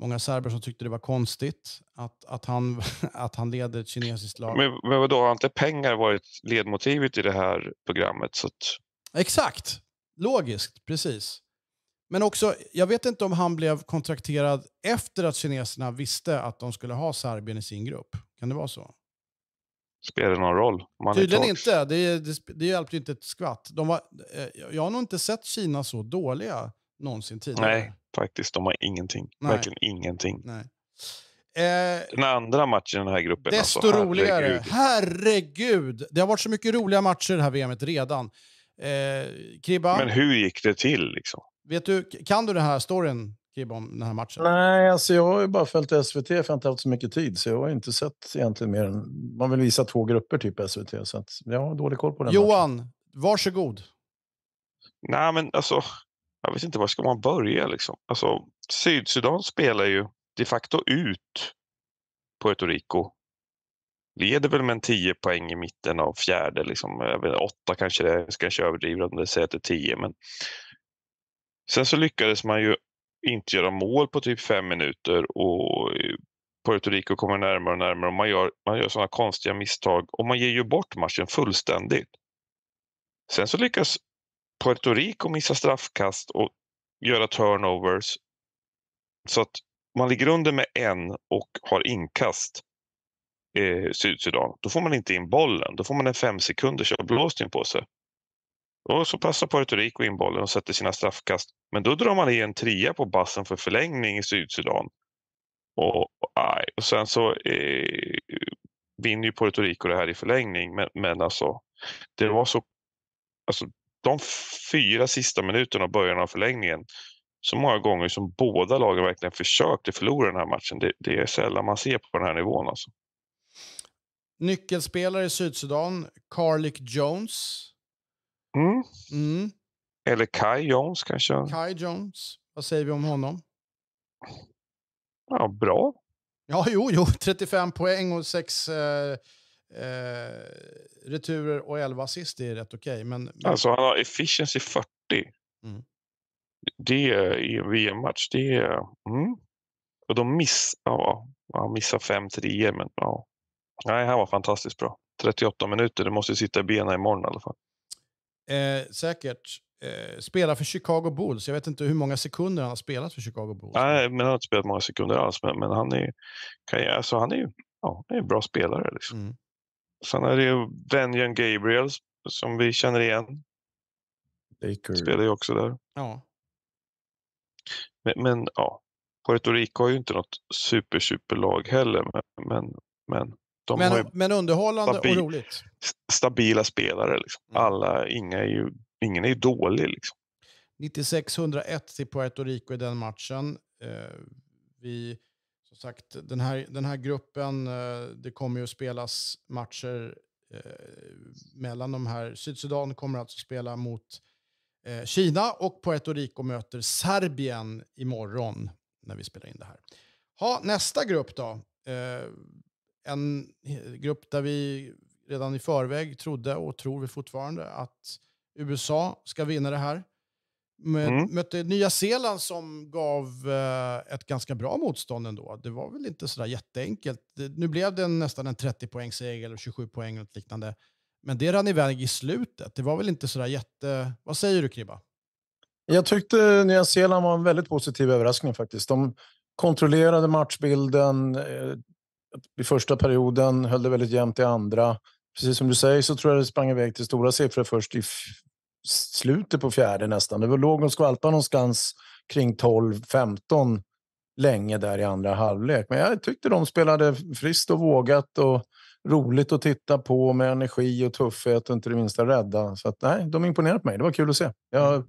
många serber som tyckte det var konstigt att, att, han, att han leder ett kinesiskt lag. Men, men vadå, har inte pengar varit ledmotivet i det här programmet? Så att... Exakt! Logiskt, precis. Men också, jag vet inte om han blev kontrakterad efter att kineserna visste att de skulle ha Serbien i sin grupp. Kan det vara så? Spelar det någon roll? Man Tydligen inte. Det, det, det hjälpte inte ett skvatt. De var, eh, jag har nog inte sett Kina så dåliga någonsin tidigare. Nej, faktiskt. De har ingenting. Nej. Verkligen ingenting. Nej. Eh, den andra matchen i den här gruppen. Alltså, desto alltså, roligare. Herregud. Det har varit så mycket roliga matcher i det här VMet redan. Eh, Kribba? Men hur gick det till? Liksom? Vet du, kan du den här storyn Gibbe, om den här matchen? Nej, alltså jag har ju bara följt SVT för jag har inte haft så mycket tid. Så jag har inte sett egentligen mer än... Man vill visa två grupper typ SVT. Så att jag har dålig koll på den Johan, matchen. varsågod. Nej, men alltså jag vet inte, var ska man börja liksom? Alltså, Sydsudan spelar ju de facto ut Puerto Rico. Leder väl med en 10 poäng i mitten av fjärde, liksom. åtta kanske det jag kanske överdriver om det säger att det är 10. Men... Sen så lyckades man ju inte göra mål på typ fem minuter och Puerto Rico kommer närmare och närmare och man gör, man gör sådana konstiga misstag och man ger ju bort matchen fullständigt. Sen så lyckas Puerto Rico missar straffkast och göra turnovers. Så att man ligger under med en och har inkast eh, Sydsudan, då får man inte in bollen. Då får man en fem sekunders avblåsning på sig. Och så passar Puerto Rico in bollen och sätter sina straffkast. Men då drar man i en trea på bassen för förlängning i Sydsudan. Och, aj, och sen så eh, vinner ju Puerto Rico det här i förlängning. Men, men alltså, det var så... Alltså, de fyra sista minuterna och början av förlängningen, så många gånger som båda lagen verkligen försökte förlora den här matchen. Det, det är sällan man ser på den här nivån. Alltså. Nyckelspelare i Sydsudan, Carlick Jones. Mm. Mm. Eller Kai Jones kanske. Kai Jones. Vad säger vi om honom? Ja, bra. Ja, jo, jo. 35 poäng och 6 eh, eh, returer och 11 assist det är rätt okej. Okay, men, men, Alltså han har efficiency 40. Mm. Det är i en VM-match. Det är... Mm. Och de miss, ja, han missar fem treor, men ja. Nej, han var fantastiskt bra. 38 minuter, det måste sitta i benen imorgon i alla fall. Eh, säkert. Eh, spelar för Chicago Bulls. Jag vet inte hur många sekunder han har spelat för Chicago Bulls. Nej, men han har inte spelat många sekunder alls. Men, men han är ju alltså ja, en bra spelare. Liksom. Mm. Sen är det ju Benjamin Gabriel som vi känner igen. Baker. Spelar ju också där. Ja. Men, men ja, Puerto Rico har ju inte något super, super lag heller. Men, men, de men, har men underhållande stabil, och roligt. Stabila spelare. Liksom. Mm. Alla, inga är ju, ingen är ju dålig. Liksom. 96-101 till Puerto Rico i den matchen. Eh, vi sagt, den här, den här gruppen, eh, det kommer ju att spelas matcher eh, mellan de här. Sydsudan kommer alltså att spela mot eh, Kina och Puerto Rico möter Serbien imorgon när vi spelar in det här. Ha, nästa grupp då. en grupp där vi redan i förväg trodde och tror vi fortfarande att USA ska vinna det här. Mm. Mötte Nya Zeeland som gav eh, ett ganska bra motstånd ändå. Det var väl inte sådär jätteenkelt. Det, nu blev det nästan en 30-poängsseger eller 27 poäng och liknande. Men det rann iväg i slutet. Det var väl inte sådär jätte... Vad säger du Kribba? Jag tyckte Nya Zeeland var en väldigt positiv överraskning faktiskt. De kontrollerade matchbilden eh, i första perioden, höll det väldigt jämnt i andra. Precis som du säger så tror jag det sprang iväg till stora siffror först i slutet på fjärde nästan. Det låg och skvalpade någonstans kring 12-15 länge där i andra halvlek. Men jag tyckte de spelade friskt och vågat och roligt att titta på med energi och tuffhet och inte det minsta rädda. Så att, nej, de imponerade på mig. Det var kul att se. Jag har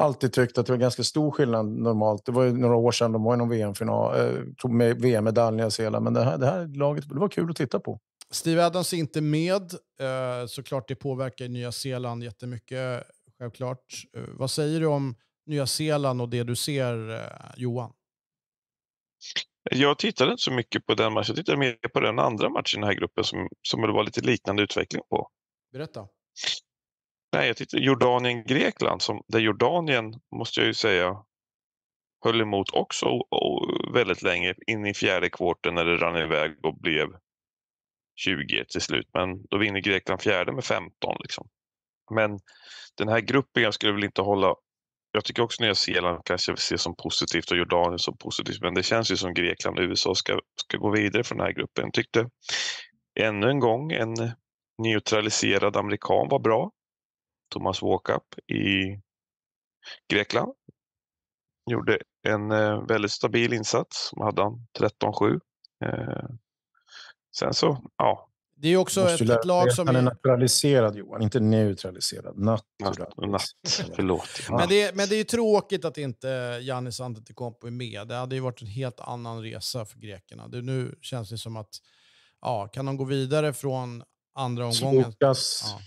alltid tyckt att det var ganska stor skillnad normalt. Det var ju några år sedan de var i någon VM-final, eh, med VM-medalj i Nya Zeeland, men det här, det här laget, det var kul att titta på. Steve Adams är inte med. Eh, såklart det påverkar Nya Zeeland jättemycket, självklart. Eh, vad säger du om Nya Zeeland och det du ser, eh, Johan? Jag tittade inte så mycket på den matchen. Jag tittade mer på den andra matchen i den här gruppen som, som det var lite liknande utveckling på. Berätta. Nej, jag tittade Jordanien-Grekland, där Jordanien, måste jag ju säga, höll emot också och väldigt länge in i fjärde kvarten när det rann iväg och blev 20 till slut, men då vinner Grekland fjärde med 15. Liksom. Men den här gruppen jag skulle väl inte hålla jag tycker också Nya Zeeland kanske ser som positivt och Jordanien som positivt, men det känns ju som Grekland och USA ska, ska gå vidare från den här gruppen. Jag tyckte ännu en gång en neutraliserad amerikan var bra. Thomas Walkup i Grekland. Gjorde en eh, väldigt stabil insats. Hade han 13-7. Sen så, ja. Det är också ett, ett, lag som... Han är naturaliserad Johan, inte neutraliserad. Naturaliserad. Natt, natt. Förlåt. Men, det är, men det är tråkigt att inte Giannis Antetokounmpo är med. Det hade ju varit en helt annan resa för grekerna. Det, nu känns det som att, ja, kan de gå vidare från andra omgången? Slokas, ja.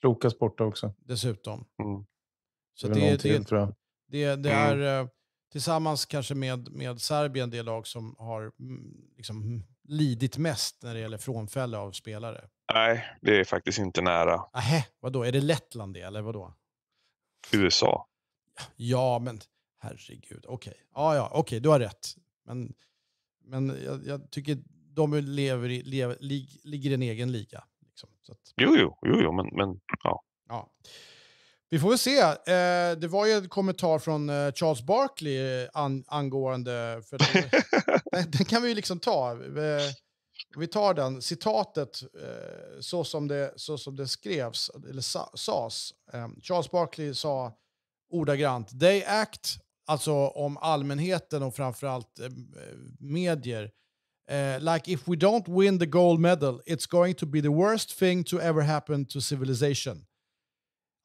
Slokas borta också. Dessutom. Mm. Så det, det, till, det, det, det mm. är eh, tillsammans kanske med, med Serbien det lag som har mm, liksom, lidit mest när det gäller frånfälle av spelare? Nej, det är faktiskt inte nära. Nähä, vadå? Är det Lettland det, eller vadå? USA. Ja, men herregud. Okej, okay. ja, ja, okay, du har rätt. Men, men jag, jag tycker de lever i, lever, lig, ligger i en egen liga. Liksom. Att... Jo, jo, jo, jo, men, men ja. ja. Vi får väl se. Eh, det var ju en kommentar från eh, Charles Barkley eh, angående... För den, den, kan vi ju liksom ta. vi tar den. Citatet så, som det, så som det skrevs, eller sa, sas. Charles Barkley sa ordagrant “They act”, alltså om allmänheten och framförallt medier. “Like if we don't win the gold medal it's going to be the worst thing to ever happen to civilization”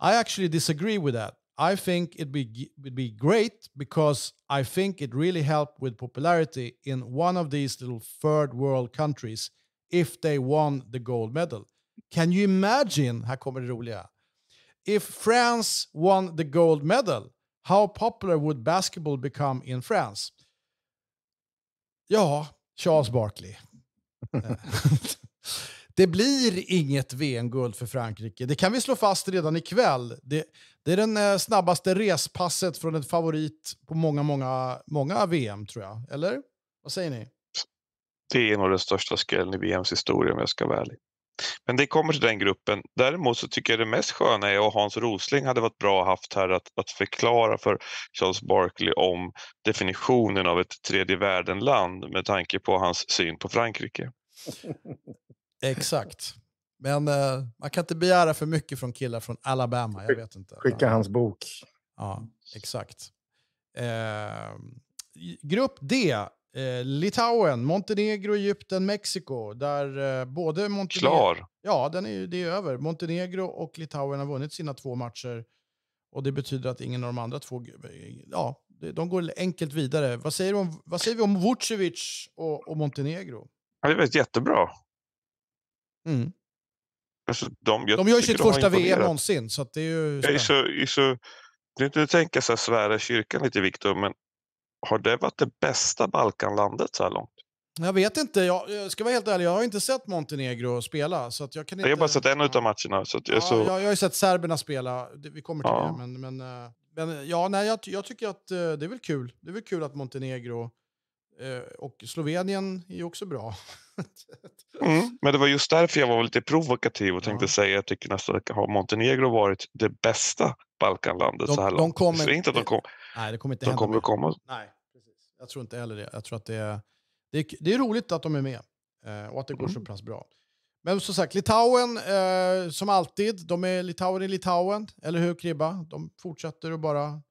I actually disagree with that. I think it be, would be great because I think it really helped with popularity in one of these little third world countries if they won the gold medal. Can you imagine, här kommer det roliga, if France won the gold medal, how popular would basketball become in France? Ja, Charles Barkley. Eh. Det blir inget VM-guld för Frankrike. Det kan vi slå fast redan ikväll. Det, det är den eh, snabbaste respasset från en favorit på många, många, många VM, tror jag. Eller? Vad säger ni? Det är nog den största skrällen i VMs historia om jag ska vara ärlig. Men det kommer till den gruppen. Däremot så tycker jag det mest sköna är, och Hans Rosling hade varit bra haft här, att, att förklara för Charles Barkley om definitionen av ett tredje världen-land med tanke på hans syn på Frankrike. Exakt. Men eh, man kan inte begära för mycket från killar från Alabama. Jag vet inte. Skicka hans bok. Ja, exakt. Eh, grupp D. Eh, Litauen, Montenegro, Egypten, Mexiko. Där eh, både Montenegro... Klar! Ja, den är det är över. Montenegro och Litauen har vunnit sina två matcher. Och Det betyder att ingen av de andra två... Ja, de går enkelt vidare. Vad säger, om, vad säger vi om Vucevic och, och Montenegro? det är jättebra. Mm. Alltså, de, de gör sitt första VM någonsin. Så det är ju... Jag är så, jag är så, nu, tänker jag så här, svära kyrkan lite Viktor, men har det varit det bästa Balkanlandet så här långt? Jag vet inte. Jag, jag ska vara helt ärlig, jag har inte sett Montenegro spela. Så jag, kan inte... jag har bara sett en av matcherna. Så jag, ja, så... jag, jag har ju sett serberna spela, vi kommer till ja. det. Men, men, eh, men ja, nej, jag, jag tycker att eh, det är väl kul. Det är väl kul att Montenegro Eh, och Slovenien är ju också bra. mm, men det var just därför jag var lite provokativ och tänkte ja. säga att jag tycker nästan har Montenegro varit det bästa Balkanlandet de, så här de långt. Kommer, inte att de, kom, nej, det kommer inte de hända kommer att komma. Nej, precis. Jag tror inte heller det. Jag tror att det, är, det, det är roligt att de är med eh, och att det går mm. så pass bra. Men som sagt, Litauen, eh, som alltid, de är Litauen i Litauen. Eller hur, Kribba? De fortsätter att bara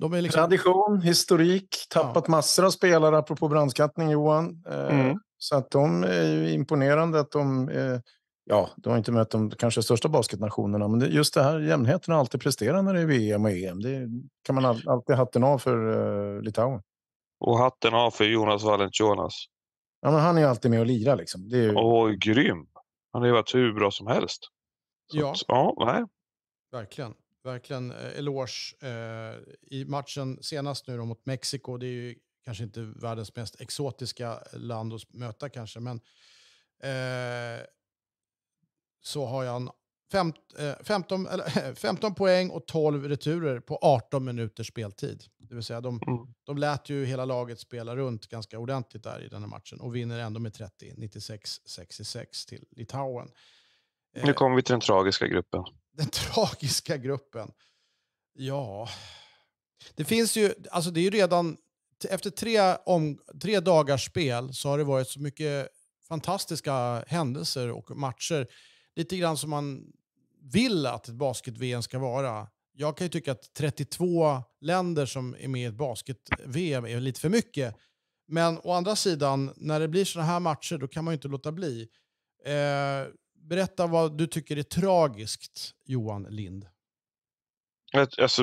de är liksom... Tradition, historik, tappat ja. massor av spelare apropå brandskattning Johan. Eh, mm. Så att de är ju imponerande att de, eh, ja, de har inte mött de kanske största basketnationerna, men just det här jämnheten att alltid presterat när det är VM och EM. Det kan man alltid hatten av för eh, Litauen. Och hatten av för Jonas Valanciunas. Ja, men han är ju alltid med och lirar liksom. Det är ju... Och grym! Han har ju varit hur bra som helst. Så ja. Att, ja, nej. Verkligen verkligen eh, eloge eh, i matchen senast nu mot Mexiko. Det är ju kanske inte världens mest exotiska land att möta kanske, men eh, så har han 15, eller, 15 poäng och 12 returer på 18 minuters speltid. Det vill säga, de, mm. de lät ju hela laget spela runt ganska ordentligt där i den här matchen och vinner ändå med 30, 96-66 till Litauen. nu kommer vi till den tragiska gruppen. Den tragiska gruppen. Ja... Det finns ju... Alltså det är ju redan... Efter tre, om, tre dagars spel så har det varit så mycket fantastiska händelser och matcher. Lite grann som man vill att ett basket-VM ska vara. Jag kan ju tycka att 32 länder som är med i ett basket-VM är lite för mycket. Men å andra sidan, när det blir såna här matcher då kan man ju inte låta bli. Eh, Berätta vad du tycker är tragiskt, Johan Lind. Alltså,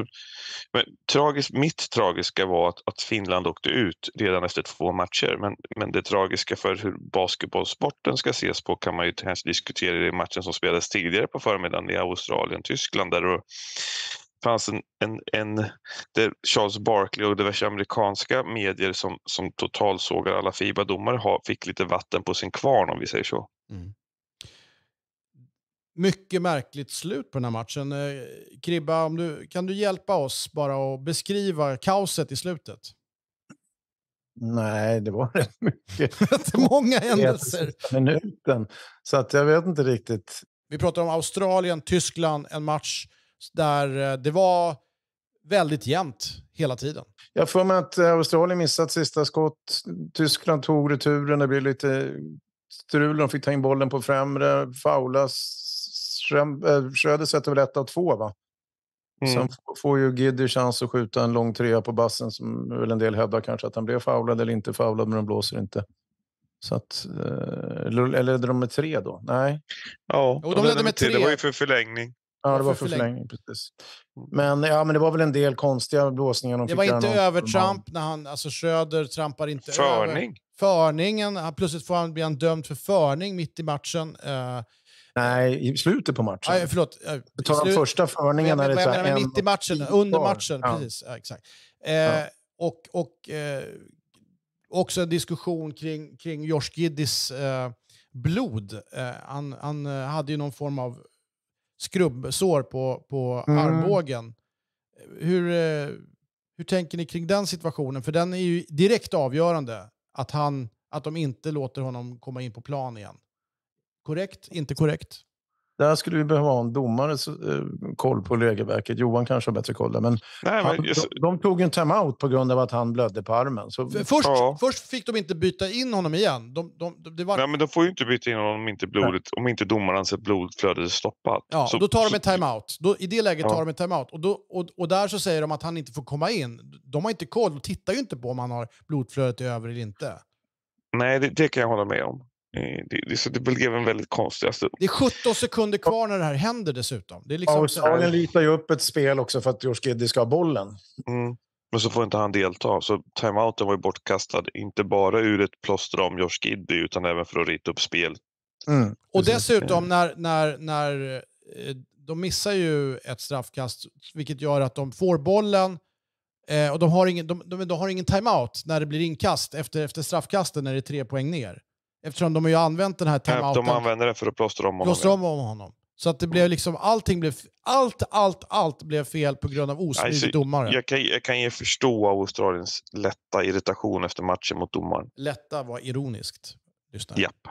men, tragiskt, mitt tragiska var att, att, Finland åkte ut redan efter två matcher. Men, men det tragiska för hur basketbollsporten ska ses på kan man ju kanske diskutera i matchen som spelades tidigare på förmiddagen i Australien-Tyskland. Där det fanns en, en, en Charles Barkley och diverse amerikanska medier som, som totalsågar alla FIBA-domare fick lite vatten på sin kvarn om vi säger så. Mm mycket märkligt slut på den här matchen. Eh, Kribba, om du, kan du hjälpa oss bara att beskriva kaoset i slutet? Nej, det var rätt mycket. Många händelser. Minuten. Så att jag vet inte riktigt. Vi pratar om Australien, Tyskland, en match där eh, det var väldigt jämnt hela tiden. Jag får mig att eh, Australien missat sista skott. Tyskland tog returen. Det blev lite strul. De fick ta in bollen på främre. Faulas Ström, eh, Schröder sätter väl ett av två, va? Mm. Sen får ju Giddy chans att skjuta en lång trea på bassen som väl en del hävdar kanske att han blev foulad eller inte foulad, men de blåser inte. Så att, eh, eller de med tre då? Nej. Ja, och de ledde med tre. Det var ju för förlängning. Ja, det var för förlängning. Precis. Men, ja, men det var väl en del konstiga blåsningar. De det var inte övertramp. När han, alltså Schröder trampar inte förning. över. Förningen. plötsligt får han, blir han dömd för förning mitt i matchen. Uh, Nej, i slutet på matchen. Nej, förlåt. Du tar de första förningen. Men, men, men, men, mitt i matchen, under matchen. Ja. Precis, ja, exakt. Eh, ja. Och, och eh, också en diskussion kring, kring Josh Giddis eh, blod. Eh, han, han eh, hade ju någon form av skrubbsår på, på mm. armbågen. Hur, eh, hur tänker ni kring den situationen? För den är ju direkt avgörande att, han, att de inte låter honom komma in på plan igen. Korrekt, inte korrekt? Där skulle vi behöva ha en domares eh, koll på regelverket. Johan kanske har bättre koll där. Men, Nej, men just... han, de, de, tog en timeout på grund av att han blödde på armen. Så... Först, ja. först fick de inte byta in honom igen. De, de, det var... Nej, men de får ju inte byta in honom om inte, blodet, om inte domarens blodflöde är stoppat. Ja, så, då tar de en timeout. Då, I det läget ja. tar de en timeout. Och, då, och, och där så säger de att han inte får komma in. De har inte koll. De tittar ju inte på om han har blodflödet över eller inte. Nej, det, det kan jag hålla med om. Eh, det, det, det blev en väldigt konstig... Alltså. Det är 17 sekunder kvar när det här händer dessutom. Det är liksom Australien ja, litar ju upp ett spel också för att George Giddy ska ha bollen. Mm. Men så får inte han delta, så timeouten var ju bortkastad. Inte bara ur ett plåster om George Giddy utan även för att rita upp spel. Mm. Och dessutom när, när, när eh, de missar ju ett straffkast, vilket gör att de får bollen eh, och de har ingen, de, de, de har ingen timeout när det blir inkast efter, efter straffkasten när det är tre poäng ner. Eftersom de har ju använt den här timeouten. De använde den för att plåstra om honom. Plåstra om, om honom. Så att det blev liksom, allting blev, allt, allt, allt blev fel på grund av osmidig alltså, domare. Jag kan, jag kan ju förstå Australiens lätta irritation efter matchen mot domaren. Lätta var ironiskt. Lyssna. Japp.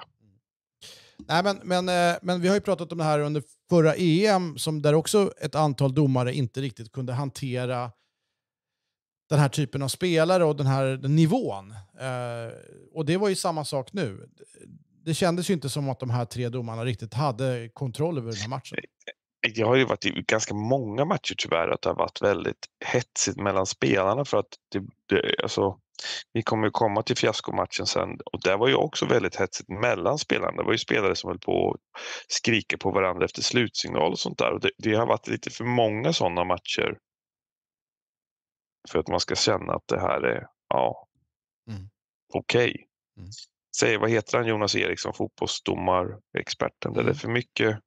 Nej, men, men, eh, men vi har ju pratat om det här under förra EM, som där också ett antal domare inte riktigt kunde hantera den här typen av spelare och den här den nivån. Eh, och det var ju samma sak nu. Det kändes ju inte som att de här tre domarna riktigt hade kontroll över den här matchen. Det har ju varit i ganska många matcher tyvärr att det har varit väldigt hetsigt mellan spelarna för att det, det, alltså, vi kommer ju komma till fiaskomatchen sen och där var ju också väldigt hetsigt mellan spelarna. Det var ju spelare som höll på att skrika på varandra efter slutsignal och sånt där. Och det, det har varit lite för många sådana matcher för att man ska känna att det här är ja, mm. okej. Okay. Mm. Säg, vad heter han Jonas Eriksson, fotbollsdomarexperten? Mm. Det är mm. för mycket,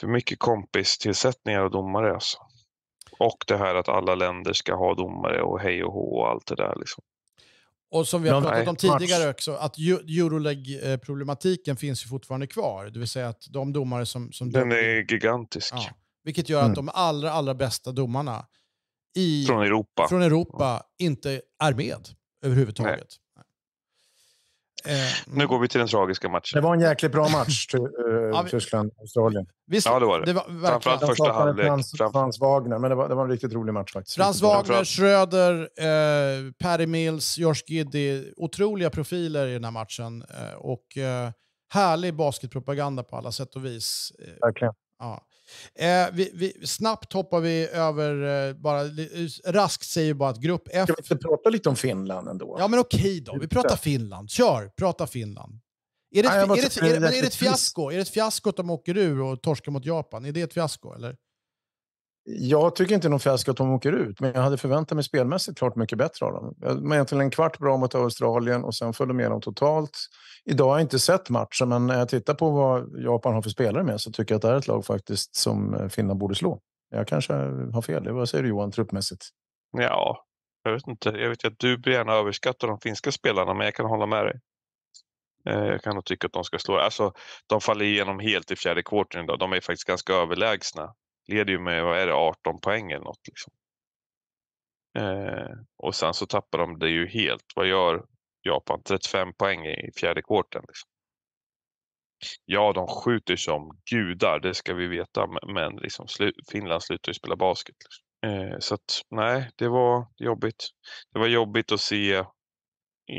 för mycket kompistillsättningar och domare alltså. Och det här att alla länder ska ha domare och hej och hå och allt det där. Liksom. Och som vi har pratat om tidigare också, att Euroleg-problematiken finns ju fortfarande kvar. Det vill säga att de domare som... som Den är gigantisk. Ja, vilket gör att mm. de allra, allra bästa domarna i, från Europa, från Europa inte är med överhuvudtaget. Eh, nu går vi till den tragiska matchen. Det var en jäkligt bra match, eh, Tyskland-Australien. ja, det var det. det var, Framförallt första halvlek. Frans, Frans, Wagner, men det var, det var en riktigt rolig match faktiskt. Frans Wagner, Schröder, eh, Perry Mills, Josh Giddy. Otroliga profiler i den här matchen. Eh, och eh, härlig basketpropaganda på alla sätt och vis. Eh, verkligen. Ja. Eh, vi, vi, snabbt hoppar vi över, eh, bara, raskt säger bara att grupp F... Ska vi inte prata lite om Finland ändå? Ja, men okej då. Vi pratar typ. Finland. Kör, prata Finland. Är det, Nej, är, det, är, det, är det, ett fiasko? Är det ett fiasko att de åker ur och torskar mot Japan? Är det ett fiasko, eller? Jag tycker inte någon fiasko att de åker ut, men jag hade förväntat mig spelmässigt klart mycket bättre av dem. De var egentligen en kvart bra mot Australien och sen föll de igenom totalt. Idag har jag inte sett matchen, men när jag tittar på vad Japan har för spelare med så tycker jag att det är ett lag faktiskt som eh, Finland borde slå. Jag kanske har fel. Vad säger du Johan, truppmässigt? Ja, jag vet inte. Jag vet att du gärna överskattar de finska spelarna, men jag kan hålla med dig. Eh, jag kan nog tycka att de ska slå. Alltså, de faller igenom helt i fjärde kvarten idag. De är faktiskt ganska överlägsna. Leder ju med, vad är det, 18 poäng eller något. Liksom. Eh, och sen så tappar de det ju helt. Vad gör Japan. 35 poäng i fjärde kvarten. Liksom. Ja, de skjuter som gudar, det ska vi veta, men liksom, slu Finland slutar ju spela basket. Liksom. Eh, så att, nej, det var jobbigt. Det var jobbigt att se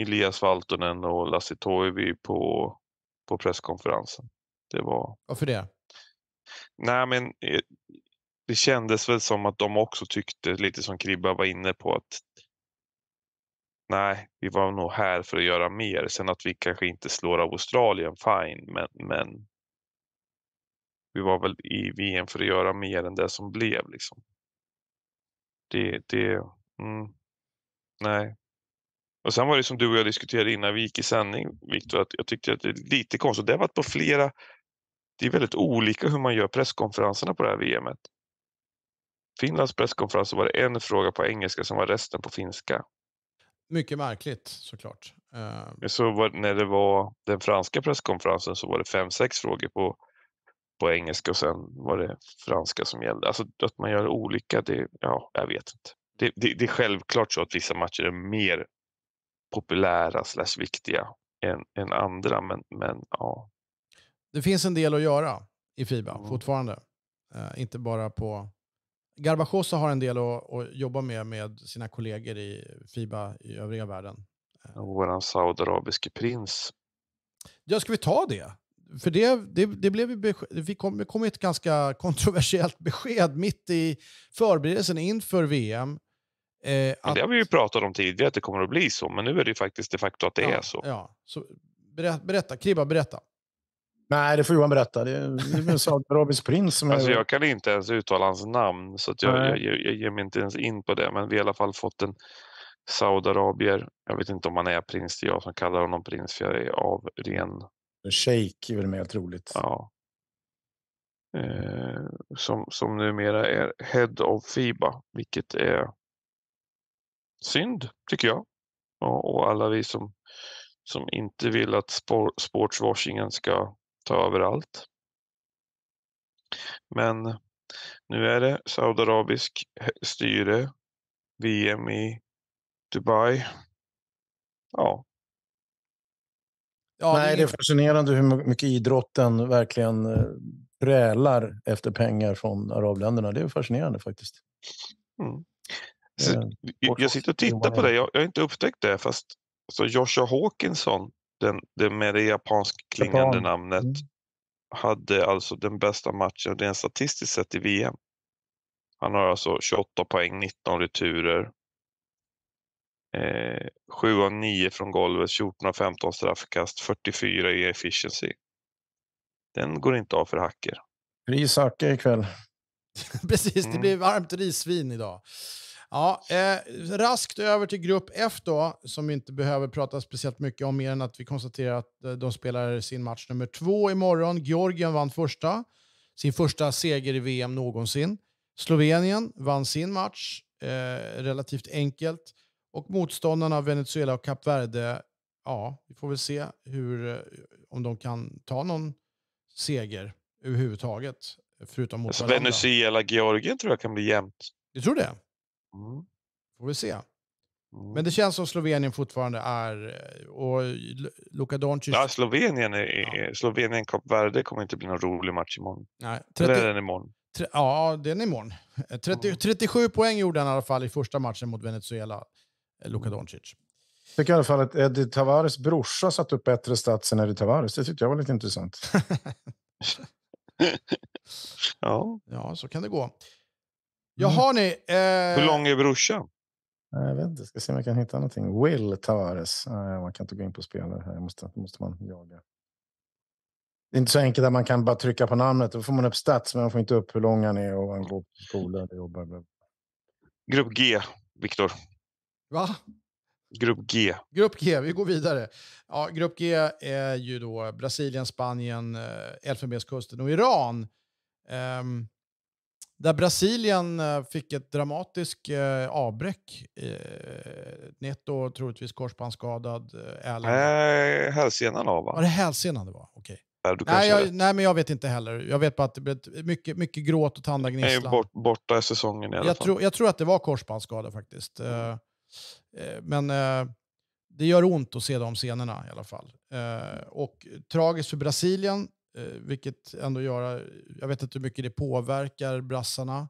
Elias Valtonen och Lassi Toivi på, på presskonferensen. Det var... Varför det? Nej, men eh, det kändes väl som att de också tyckte, lite som Kribba var inne på, att nej, vi var nog här för att göra mer. Sen att vi kanske inte slår av Australien, fine, men, men vi var väl i VM för att göra mer än det som blev. Liksom. Det, det, mm, nej. Och sen var det som du och jag diskuterade innan vi gick i sändning, Viktor, att jag tyckte att det är lite konstigt. Det har varit på flera, det är väldigt olika hur man gör presskonferenserna på det här VMet. Finlands presskonferens var det en fråga på engelska, som var resten på finska. Mycket märkligt såklart. Jag såg vad, när det var den franska presskonferensen så var det fem, sex frågor på, på engelska och sen var det franska som gällde. Alltså att man gör olika, det, ja, jag vet inte. Det, det, det är självklart så att vissa matcher är mer populära slash viktiga än, än andra, men, men ja. Det finns en del att göra i Fiba mm. fortfarande. Uh, inte bara på Garbachosa har en del att, att, jobba med med sina kollegor i Fiba i övriga världen. Eh. Vår saudiarabiske prins. Ja, ska vi ta det? För det, det, det blev vi kom, vi kom ett ganska kontroversiellt besked mitt i förberedelsen inför VM. Eh, att... Det har vi ju pratat om tidigare, att det kommer att bli så, men nu är det ju faktiskt de facto att det ja, är så. Ja. så berätta, berätta, Kribba, berätta. Nej, det får Johan berätta. Det är väl Saudiarabiens prins som är... Alltså, jag kan inte ens uttala hans namn så jag, jag, jag, jag, ger mig inte ens in på det. Men vi har i alla fall fått en saudiarabier. Jag vet inte om han är prins. Det är jag som kallar honom prins för jag är av ren... Shejk är väl mer troligt. Ja. Eh, som, som numera är Head of Fiba, vilket är synd tycker jag. Och, och alla vi som som inte vill att sportswashingen ska ta över allt. Men nu är det saudiarabisk styre, VM i Dubai. Ja. ja Nej, det är fascinerande hur mycket idrotten verkligen eh, prälar efter pengar från arabländerna. Det är fascinerande faktiskt. Mm. Eh, så, jag sitter och tittar på det. Jag, jag har inte upptäckt det, fast så Joshua Hawkinson den, den med det japanskklingande Japan. namnet, mm. hade alltså den bästa matchen rent statistiskt sett i VM. Han har alltså 28 poäng, 19 returer, eh, 7 av 9 från golvet, 14 av 15 straffkast, 44 i efficiency. Den går inte av för hacker. Risacke ikväll. Precis, det mm. blir varmt risvin idag. Ja, eh, raskt över till grupp F då, som vi inte behöver prata speciellt mycket om mer än att vi konstaterar att eh, de spelar sin match nummer två imorgon. Georgien vann första, sin första seger i VM någonsin. Slovenien vann sin match eh, relativt enkelt. Och motståndarna Venezuela och Kap Verde, ja, vi får väl se hur, eh, om de kan ta någon seger överhuvudtaget. Förutom mot alltså, Venezuela-Georgien tror jag kan bli jämnt. Du tror det? Mm. Får vi se. Men mm. det känns som Slovenien fortfarande är... Eh, och Luka Doncic... Ja, Slovenien, är, ja. Slovenien Kap Verde kommer inte bli någon rolig match imorgon. Nej, 30... Eller är den imorgon? Tre, ja, den är imorgon. 30, eh, 37 mm. poäng gjorde han i alla fall i första matchen mot Venezuela, eh, Luka Doncic. Jag tycker i alla fall att Eddie Tavares brorsa satt upp bättre stats än Eddie Tavares. Det tyckte jag var lite intressant. ja. ja, så kan det gå. Mm. Jaha, ni. Eh... Hur lång är brorsan? Eh, jag vet inte. Ska se om jag kan hitta någonting. Will Tavares. Eh, man kan inte gå in på spelare här. Måste, måste man jaga. Det är inte så enkelt att man kan bara trycka på namnet. Då får man upp stats, men man får inte upp hur lång han är och han går på skolan jobbar. Grupp G, Viktor. Va? Grupp G. Grupp G, vi går vidare. Ja, grupp G är ju då Brasilien, Spanien, eh, Elfenbenskusten och Iran. Um, där Brasilien eh, fick ett dramatiskt eh, avbräck. Eh, Neto troligtvis korsbandsskadad. Eh, hälsenan av va? Var det hälsenan det var? Okej. Okay. Nej, jag, nej, men jag vet inte heller. Jag vet bara att det blev mycket, mycket gråt och tandagnisslan. Bort, borta i säsongen i alla jag fall. Tro, jag tror att det var korsbandsskada faktiskt. Eh, mm. Eh, men eh, det gör ont att se de scenerna i alla fall. och tragiskt för Brasilien Eh, vilket ändå gör, jag vet inte hur mycket det påverkar brassarna.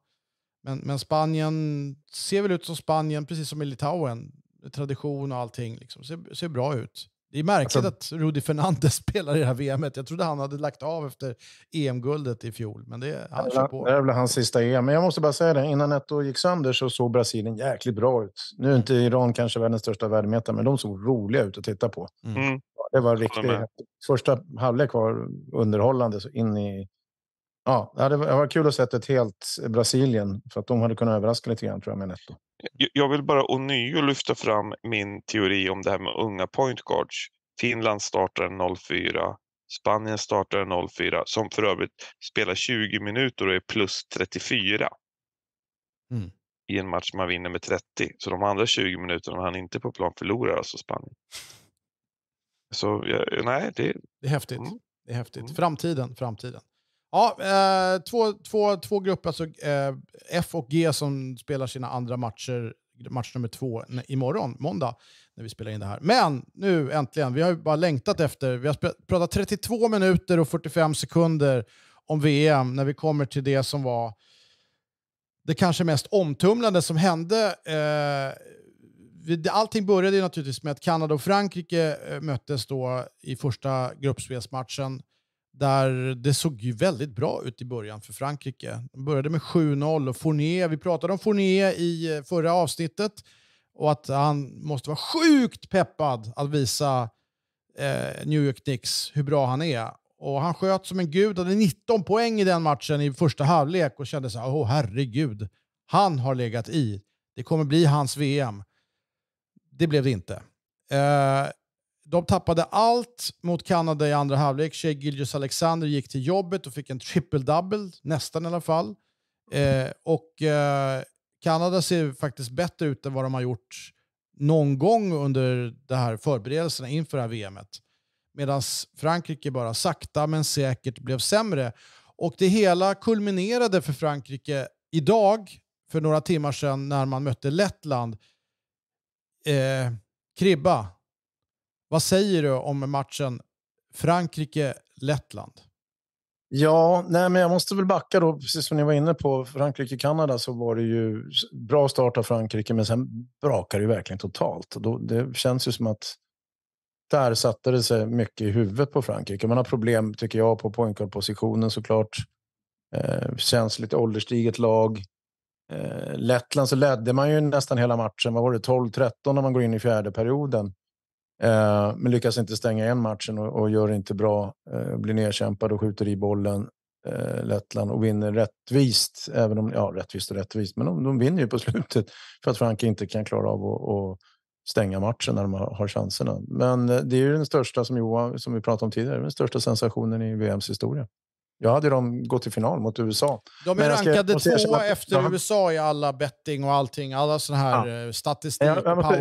Men, men Spanien ser väl ut som Spanien, precis som i Litauen. Tradition och allting liksom, ser, ser bra ut. Det är märkligt alltså, att Rudi Fernandez spelar i det här VMet. Jag trodde han hade lagt av efter EM-guldet i fjol, men det, han kör på. Det är väl hans sista EM. Men jag måste bara säga det, innan Netto gick sönder så såg Brasilien jäkligt bra ut. Nu är inte Iran kanske världens största värdemätare, men de såg roliga ut att titta på. Mm. mm. Det var riktigt. Första halvlek var underhållande så in i... Ja, det var kul att se ett helt Brasilien, för att de hade kunnat överraska lite grann tror jag med Netto jag vill bara ånyo lyfta fram min teori om det här med unga point guards. Finland startar 04, Spanien startar 04, som för övrigt spelar 20 minuter och är plus 34. Mm. I en match man vinner med 30. Så de andra 20 minuterna han inte på plan förlorar alltså Spanien. Så nej, det... det är häftigt. Mm. Det är häftigt. Mm. Framtiden, framtiden. Ja, eh, två, två, två grupper, alltså eh, F och G som spelar sina andra matcher, match nummer två imorgon, måndag, när vi spelar in det här. Men nu äntligen, vi har ju bara längtat efter, vi har pratat 32 minuter och 45 sekunder om VM när vi kommer till det som var det kanske mest omtumlande som hände. Eh, allting började ju naturligtvis med att Kanada och Frankrike eh, möttes då i första gruppspelsmatchen där det såg ju väldigt bra ut i början för Frankrike. De började med 7-0 och Fournier, vi pratade om Fournier i eh, förra avsnittet och att han måste vara sjukt peppad att visa eh, New York Knicks hur bra han är. Och han sköt som en gud, hade 19 poäng i den matchen i första halvlek och kände så här, åh herregud, han har legat i. Det kommer bli hans VM. Det blev det inte. Eh, de tappade allt mot Kanada i andra halvlek. Shea Gilgis Alexander gick till jobbet och fick en triple-double, nästan i alla fall. Eh, och eh, Kanada ser faktiskt bättre ut än vad de har gjort någon gång under det här förberedelserna inför det här VMet. Medan Frankrike bara sakta men säkert blev sämre. Och det hela kulminerade för Frankrike idag, för några timmar sedan, när man mötte Lettland. Eh, kribba, vad säger du om matchen Frankrike-Lettland? Ja, nej, men jag måste väl backa då, precis som ni var inne på. Frankrike-Kanada så var det ju bra start av Frankrike, men sen brakade det verkligen totalt. Då, det känns ju som att där satte det sig mycket i huvudet på Frankrike. Man har problem, tycker jag, på poängkartpositionen såklart. Eh, känns lite ålderstiget lag. Eh, Lettland så ledde man ju nästan hela matchen. Vad var det, 12-13 när man går in i fjärde perioden. Eh, men lyckas inte stänga igen matchen och, och gör inte bra. Eh, blir nedkämpad och skjuter i bollen. Eh, Lettland och vinner rättvist, även om, ja rättvist och rättvist, men de, de vinner ju på slutet för att Frankrike inte kan klara av att, att stänga matchen när de har, har chanserna. Men eh, det är ju den största som Johan, som vi pratade om tidigare, den största sensationen i VMs historia. Jag hade dem gå till final mot USA. De är rankade ska, två efter jag, USA i alla betting och allting. Alla sådana här ja. Eh, statistik jag, jag, måste,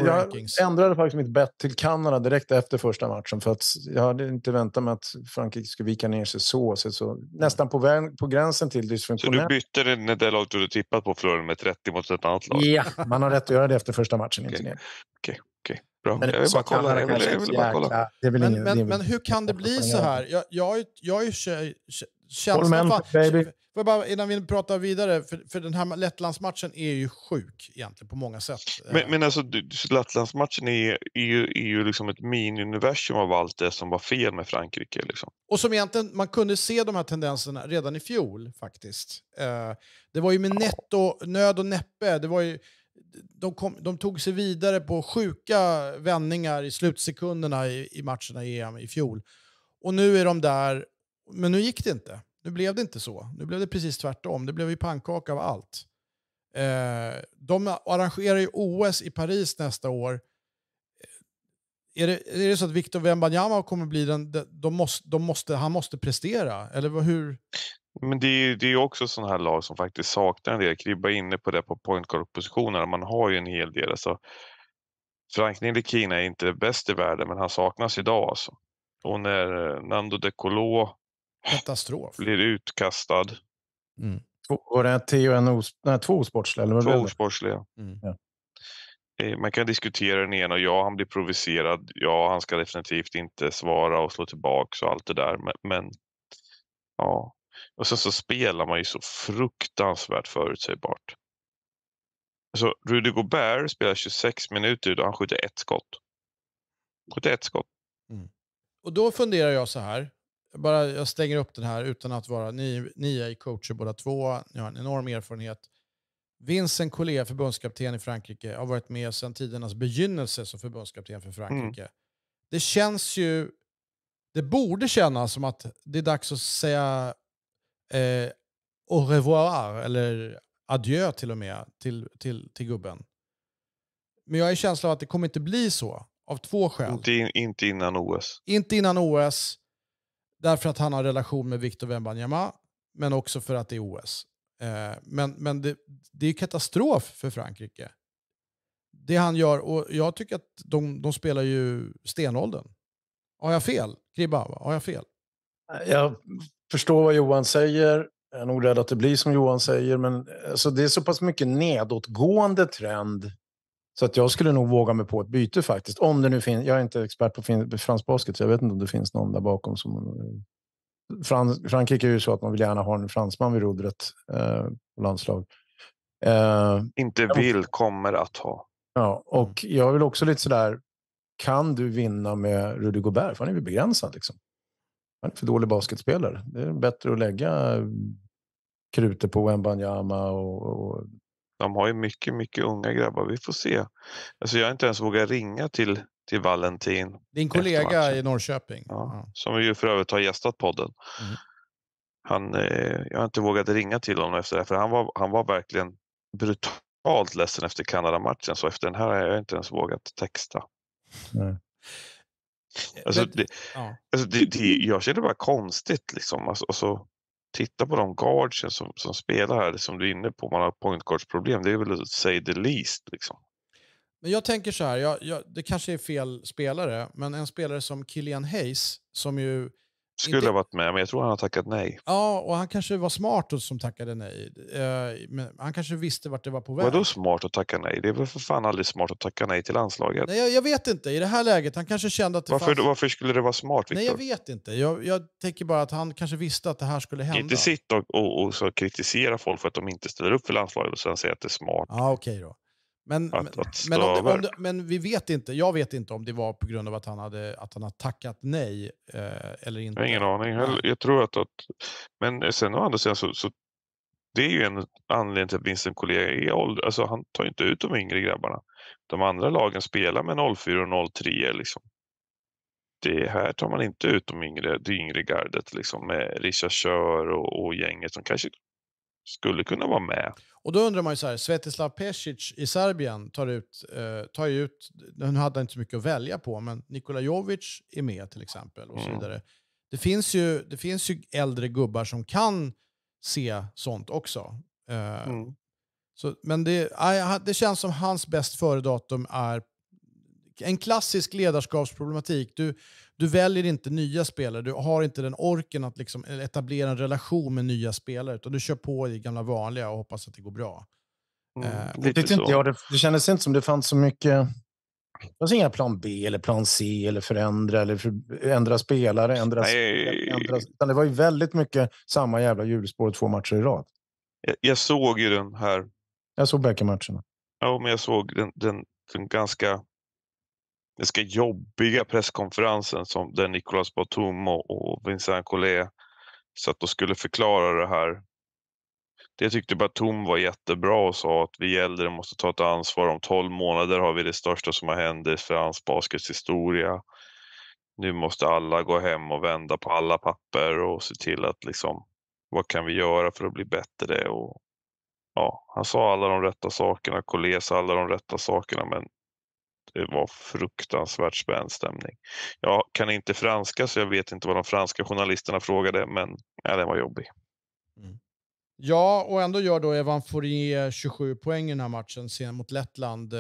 jag ändrade faktiskt mitt bett till Kanada direkt efter första matchen för att jag hade inte väntat mig att Frankrike skulle vika ner sig så. så, så nästan på, vägen, på gränsen till dysfunktionellt. Så du bytte det, det lag du tippat på förlorade med 30 mot ett annat lag? Ja, man har rätt att göra det efter första matchen. Okay. Okay. Okay. Bra. Men, jag vill bara kolla. Men, hur kan det bli så här? Jag, jag, jag, jag, känslan... För, baby. För bara, innan vi pratar vidare, för, för den här Lettlandsmatchen är ju sjuk egentligen på många sätt. Men, eh. men alltså Lettlandsmatchen är, är, ju, är ju liksom ett miniuniversum av allt det som var fel med Frankrike. Liksom. Och som egentligen, man kunde se de här tendenserna redan i fjol faktiskt. Eh, det var ju med netto, nöd och näppe. Det var ju, de, kom, de tog sig vidare på sjuka vändningar i slutsekunderna i, i matcherna i EM i fjol. Och nu är de där men nu gick det inte. Nu blev det inte så. Nu blev det precis tvärtom. Det blev ju pannkaka av allt. Eh, de arrangerar ju OS i Paris nästa år. Eh, är det, är det så att Victor Wembanyama kommer bli den... De måste, de måste, han måste prestera, eller hur? Men det är ju också sådana här lag som faktiskt saknar en del. Kribba inne på det på point guard-positionerna. Man har ju en hel del. Alltså, Frank Nilekina är inte bäst i världen, men han saknas idag. Alltså. Och när eh, Nando de Colo Äh. Katastrof. Blir utkastad. Mm. var det tio och en os nej, två osportsliga? Två osportsliga. Mm. Ja. Eh, man kan diskutera den ena. Ja, han blir provocerad. Ja, han ska definitivt inte svara och slå tillbaka och allt det där. Men, men ja. Och sen så spelar man ju så fruktansvärt förutsägbart. Så alltså, Rudy Gobert spelar 26 minuter och han skjuter ett skott. Skjuter ett skott. Mm. Och då funderar jag så här bara, jag stänger upp den här utan att vara... Ni, ni är coacher båda två, ni har en enorm erfarenhet. Vincent Collet, förbundskapten i Frankrike, har varit med sedan tidernas begynnelse som förbundskapten för mm. Frankrike. Mm. Det känns ju... Det borde kännas som att det är dags att säga eh, au revoir, eller adjö till och med, till, till, till gubben. Men jag har en känsla av att det kommer inte bli så, av två skäl. Inte, in, inte innan OS. Inte innan OS. Därför att han har relation med Victor Wembanyama, men också för att det är OS. Eh, men men det, det är katastrof för Frankrike. Det han gör, och jag tycker att de, de spelar ju stenåldern. Har jag fel? Kribba, har jag fel? Jag förstår vad Johan säger. Jag är nog rädd att det blir som Johan säger, men alltså, det är så pass mycket nedåtgående trend så att jag skulle nog våga mig på ett byte faktiskt. Om det nu finns. Jag är inte expert på fransk basket, så jag vet inte om det finns någon där bakom. som eh, Frans, Frankrike är ju så att man vill gärna ha en fransman vid rodret eh, på landslag. Eh, inte vill, kommer att ha. Ja, och mm. jag vill också lite sådär. Kan du vinna med Rudy Gobert? För han är ju begränsad. Liksom. Han är för dålig basketspelare. Det är bättre att lägga eh, krutet på Wembanyama och, och de har ju mycket, mycket unga grabbar. Vi får se. Alltså jag har inte ens vågat ringa till, till Valentin. Din kollega i Norrköping. Ja, som ju för övrigt har gästat podden. Mm. Han, eh, jag har inte vågat ringa till honom efter det, för han var, han var verkligen brutalt ledsen efter Kanada-matchen. Så efter den här har jag inte ens vågat texta. Mm. Alltså, det, ja. alltså det, det, jag känner bara konstigt liksom. Alltså, alltså, titta på de guardsen som, som spelar här, som du är inne på, man har point guards problem, det är väl att say the least. Liksom. Men jag tänker så här, jag, jag, det kanske är fel spelare, men en spelare som Killian Hayes, som ju skulle ha varit med, men jag tror han har tackat nej. Ja, och han kanske var smart och som tackade nej. Eh, men han kanske visste vart det var på väg. Vadå smart att tacka nej? Det är väl för fan aldrig smart att tacka nej till landslaget? Nej, jag, jag vet inte. I det här läget, han kanske kände att det varför, fanns... varför skulle det vara smart, Victor? Nej, jag vet inte. Jag, jag tänker bara att han kanske visste att det här skulle hända. Inte sitta och, och, och kritisera folk för att de inte ställer upp för landslaget och sen säga att det är smart. Ja, okej okay då. Men, att, att men, om om men vi vet inte, jag vet inte om det var på grund av att han hade, att han hade tackat nej eh, eller inte. Jag har ingen aning. heller. jag tror att, att, men sen å andra sidan så, så det är ju en anledning till att Vincent Collega är ålder. Alltså han tar inte ut de yngre grabbarna. De andra lagen spelar med 04 och 03 liksom. Det här tar man inte ut de yngre, det yngre gardet liksom med Richard Kör och, och gänget som kanske skulle kunna vara med. Och då undrar man ju så här, Svetislav Pesic i Serbien tar ut, eh, tar ut, nu hade han inte så mycket att välja på, men Nikola Jovic är med till exempel. och så mm. vidare. Mm. Det, finns ju, det finns ju äldre gubbar som kan se sånt också. Eh, mm. så, men det, det känns som hans bäst före-datum är en klassisk ledarskapsproblematik. Du, du väljer inte nya spelare, du har inte den orken att liksom etablera en relation med nya spelare, utan du kör på i gamla vanliga och hoppas att det går bra. Mm, eh, det, inte jag, det, det kändes inte som det fanns så mycket... Det fanns inga plan B eller plan C eller förändra eller för, ändra spelare. Ändra, spelare, ändra, utan det var ju väldigt mycket samma jävla hjulspår två matcher i rad. Jag, jag såg ju den här. Jag såg bägge matcherna. Ja, men jag såg den, den, den ganska ganska jobbiga presskonferensen som, där Nicolas Batum och, och Vincent Collet satt och skulle förklara det här. Det tyckte Batum var jättebra och sa att vi äldre måste ta ett ansvar. Om 12 månader har vi det största som har hänt i fransk baskets historia. Nu måste alla gå hem och vända på alla papper och se till att liksom, vad kan vi göra för att bli bättre? Och, ja, han sa alla de rätta sakerna, Collet sa alla de rätta sakerna, men det eh, var fruktansvärt spänd stämning. Jag kan inte franska så jag vet inte vad de franska journalisterna frågade men ja, den var jobbig. Mm. Ja, och ändå gör då Evan Fourier 27 poäng i den här matchen sen mot Lettland. Eh,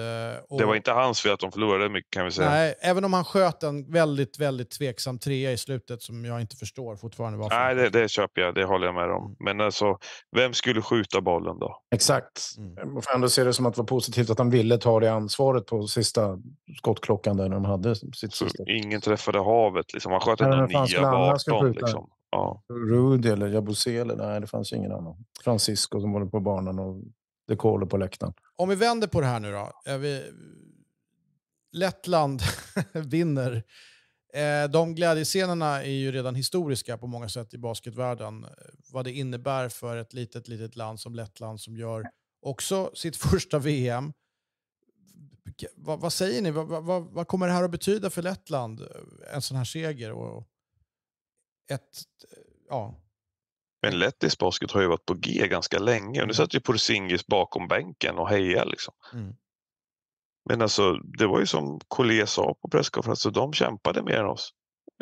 och... Det var inte hans fel att de förlorade mycket kan vi säga. Nej, även om han sköt en väldigt, väldigt tveksam trea i slutet som jag inte förstår fortfarande varför. Nej, det, det köper jag. Det håller jag med om. Mm. Men alltså, vem skulle skjuta bollen då? Exakt. Mm. Man får ändå se det som att det var positivt att han ville ta det ansvaret på sista skottklockan där när de hade sitt Så sista. Ingen träffade havet liksom. Han sköt ändå nia på 18 liksom. Ja. Rudi eller Jabusele, nej det fanns ingen annan. Francisco som håller på banan och De Colo på läktaren. Om vi vänder på det här nu då. Vi... Lettland vinner. Eh, de glädjescenerna är ju redan historiska på många sätt i basketvärlden. Vad det innebär för ett litet, litet land som Lettland som gör också sitt första VM. Vad, vad säger ni? Vad, vad, vad, kommer det här att betyda för Lettland? En sån här seger och ett, ja. Men lettisk basket har ju varit på G ganska länge. Och nu mm. satt ju Porzingis bakom bänken och hejade liksom. Mm. Men alltså, det var ju som Collier sa på presskonferensen, de kämpade mer än oss.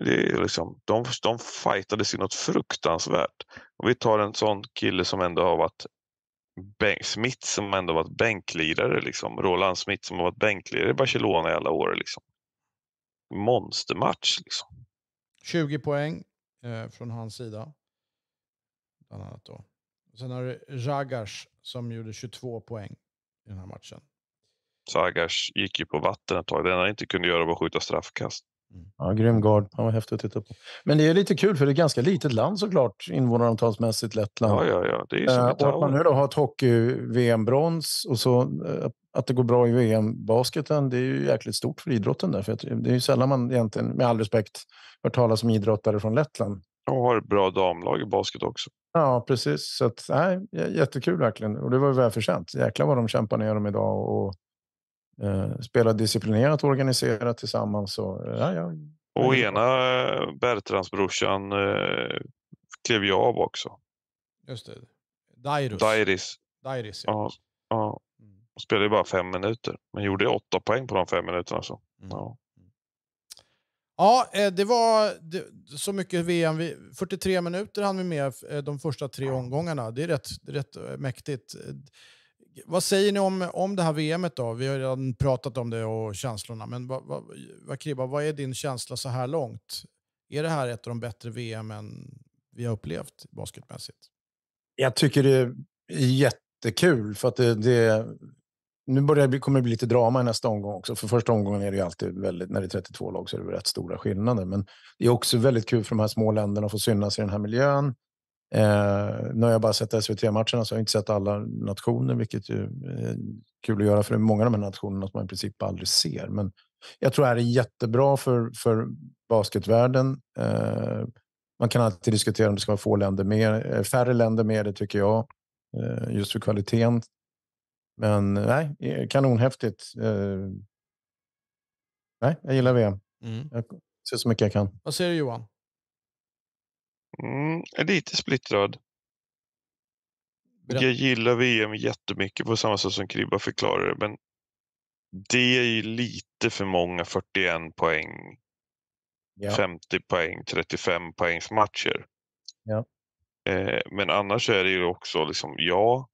Det är liksom, de, de fightades i något fruktansvärt. Och vi tar en sån kille som ändå har varit bänk, Smith som ändå varit bänklirare. Liksom. Roland Smith som har varit bänklirare i Barcelona i alla år. Liksom. Monstermatch. Liksom. 20 poäng, eh, från hans sida. Bland annat då. Sen har du Ragars som gjorde 22 poäng i den här matchen. Sagars gick ju på vatten ett tag. Det enda han inte kunde göra var att skjuta straffkast. Mm. Ja, grym guard. Han var häftig att titta på. Men det är lite kul, för det är ett ganska litet land såklart, invånarantalsmässigt, Lettland. Ja, ja, ja. Det är som eh, och att man nu då har ett hockey-VM-brons och så eh, att det går bra i VM-basketen, det är ju jäkligt stort för idrotten där. För det är ju sällan man egentligen, med all respekt, hör talas om idrottare från Lettland. Och har ett bra damlag i basket också. Ja, precis. Så att, nej, jättekul verkligen. Och det var ju välförtjänt. Jäklar vad de kämpar ner dem idag. Och, Eh, spela disciplinerat och organiserat tillsammans. Och, ja, ja. och ena Bertrandsbrorsan eh, klev jag av också. Just det. Dairus. Dairis. Dairis, ja. ja, ja. Mm. spelade bara fem minuter, men gjorde åtta poäng på de fem minuterna. Så. Mm. Ja. Mm. Ja, eh, det var så mycket VM. 43 minuter hann vi med eh, de första tre omgångarna. Det är rätt, rätt mäktigt vad säger ni om, om det här VMet då? Vi har redan pratat om det och känslorna, men vad, vad, Kriba, vad är din känsla så här långt? Är det här ett av de bättre VM vi har upplevt basketmässigt? Jag tycker det är jättekul för att det, det nu börjar det, kommer det bli lite drama i nästa omgång också. För första omgången är det alltid väldigt, när det är 32 lag så är det rätt stora skillnader. Men det är också väldigt kul för de här små länderna att få synas i den här miljön. Eh, nu har jag bara sett SVT-matcherna, så jag har inte sett alla nationer, vilket är eh, kul att göra, för många av de här nationerna som man i princip aldrig ser. Men jag tror det här är jättebra för, för basketvärlden. Eh, man kan alltid diskutera om det ska vara få länder med, eh, färre länder med, det tycker jag, eh, just för kvaliteten. Men nej, kanonhäftigt. Eh, nej, jag gillar VM. Mm. Jag ser så mycket jag kan. Vad säger du Johan? Mm, lite splittrad. Jag gillar VM jättemycket på samma sätt som Kribba förklarar men det är ju lite för många 41 poäng, ja. 50 poäng, 35 poängs matcher. Ja. Eh, men annars är det ju också liksom, ja.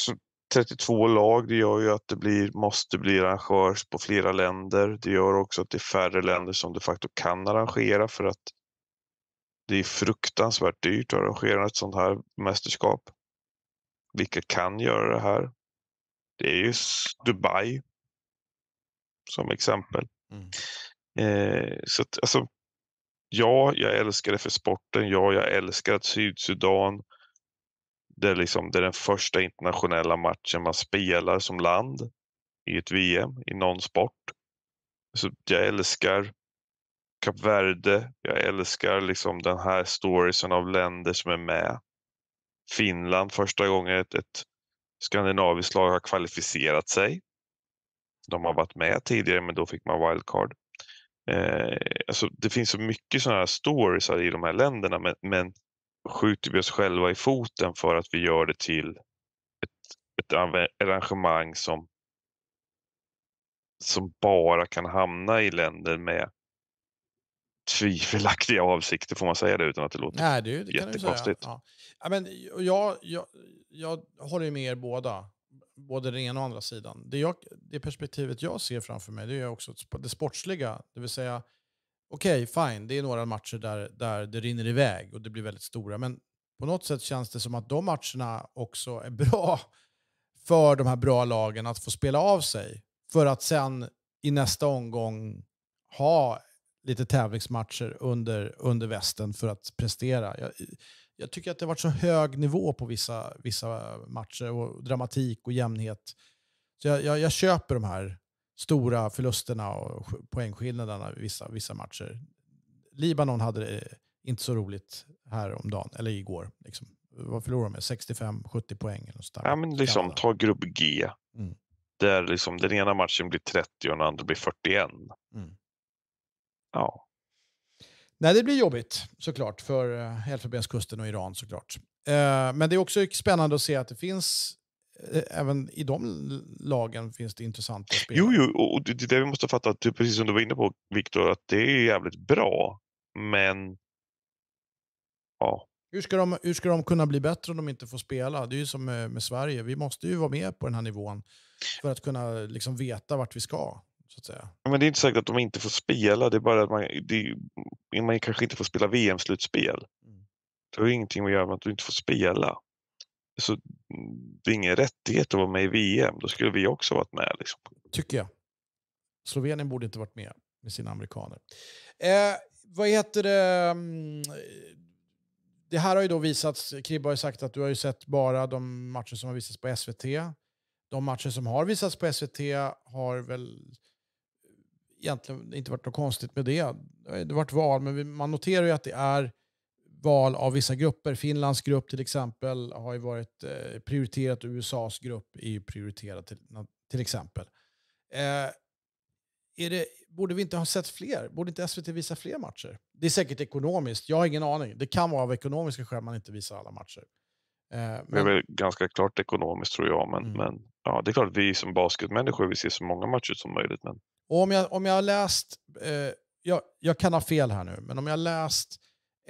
Så 32 lag, det gör ju att det blir, måste bli arrangörs på flera länder. Det gör också att det är färre länder som de facto kan arrangera för att det är fruktansvärt dyrt att arrangera ett sånt här mästerskap. Vilka kan göra det här? Det är ju Dubai som exempel. Mm. Eh, så att, alltså, ja, jag älskar det för sporten. Ja, jag älskar att Sydsudan det är, liksom, det är den första internationella matchen man spelar som land i ett VM, i någon sport. Så jag älskar Kap Verde. Jag älskar liksom den här storiesen av länder som är med. Finland, första gången ett, ett skandinaviskt lag har kvalificerat sig. De har varit med tidigare, men då fick man wildcard. Eh, alltså, det finns så mycket sådana här stories i de här länderna, men, men skjuter vi oss själva i foten för att vi gör det till ett, ett arrangemang som, som bara kan hamna i länder med tvivelaktiga avsikter, får man säga det utan att det låter Nej, det, det jättekonstigt? Ja. ja. men jag, jag, jag håller med er båda, både den ena och andra sidan. Det, jag, det perspektivet jag ser framför mig det är också det sportsliga, det vill säga okej, okay, fine, det är några matcher där, där det rinner iväg och det blir väldigt stora. Men på något sätt känns det som att de matcherna också är bra för de här bra lagen att få spela av sig. För att sen i nästa omgång ha lite tävlingsmatcher under, under västen för att prestera. Jag, jag tycker att det har varit så hög nivå på vissa, vissa matcher, och dramatik och jämnhet. Så jag, jag, jag köper de här stora förlusterna och poängskillnaderna i vissa, vissa matcher. Libanon hade det inte så roligt här om dagen, eller igår. Liksom. Vad förlorade de 65-70 poäng? Eller något ja, men liksom, ta grupp G. Mm. Där liksom, den ena matchen blir 30 och den andra blir 41. Mm. Ja. Nej, det blir jobbigt såklart för eh, Elfenbenskusten och Iran såklart. Eh, men det är också spännande att se att det finns Eh, även i de lagen finns det intressanta spelare. Jo, jo, och det är det vi måste fatta, precis som du var inne på Viktor, att det är jävligt bra, men ja. Hur ska, de, hur ska de kunna bli bättre om de inte får spela? Det är ju som med, med Sverige, vi måste ju vara med på den här nivån för att kunna liksom veta vart vi ska. Ja, men det är inte säkert att de inte får spela, det är bara att man, det, man kanske inte får spela VM-slutspel. Mm. Det har ingenting att göra med att du inte får spela så det är ingen rättighet att vara med i VM. Då skulle vi också varit med. Liksom. Tycker jag. Slovenien borde inte varit med med sina amerikaner. Eh, vad heter det? Mm, det här har ju då visats, Kribbe har ju sagt att du har ju sett bara de matcher som har visats på SVT. De matcher som har visats på SVT har väl egentligen inte varit något konstigt med det. Det har varit val, men man noterar ju att det är val av vissa grupper. Finlands grupp till exempel har ju varit eh, prioriterat. USAs grupp är ju prioriterad till, till exempel. Eh, är det, borde vi inte ha sett fler? Borde inte SVT visa fler matcher? Det är säkert ekonomiskt. Jag har ingen aning. Det kan vara av ekonomiska skäl man inte visar alla matcher. Eh, men... Det är väl ganska klart ekonomiskt tror jag. Men, mm. men ja, det är klart, att vi som basketmänniskor vill se så många matcher som möjligt. Men... Och om, jag, om jag har läst, eh, jag, jag, kan ha fel här nu, men om jag har läst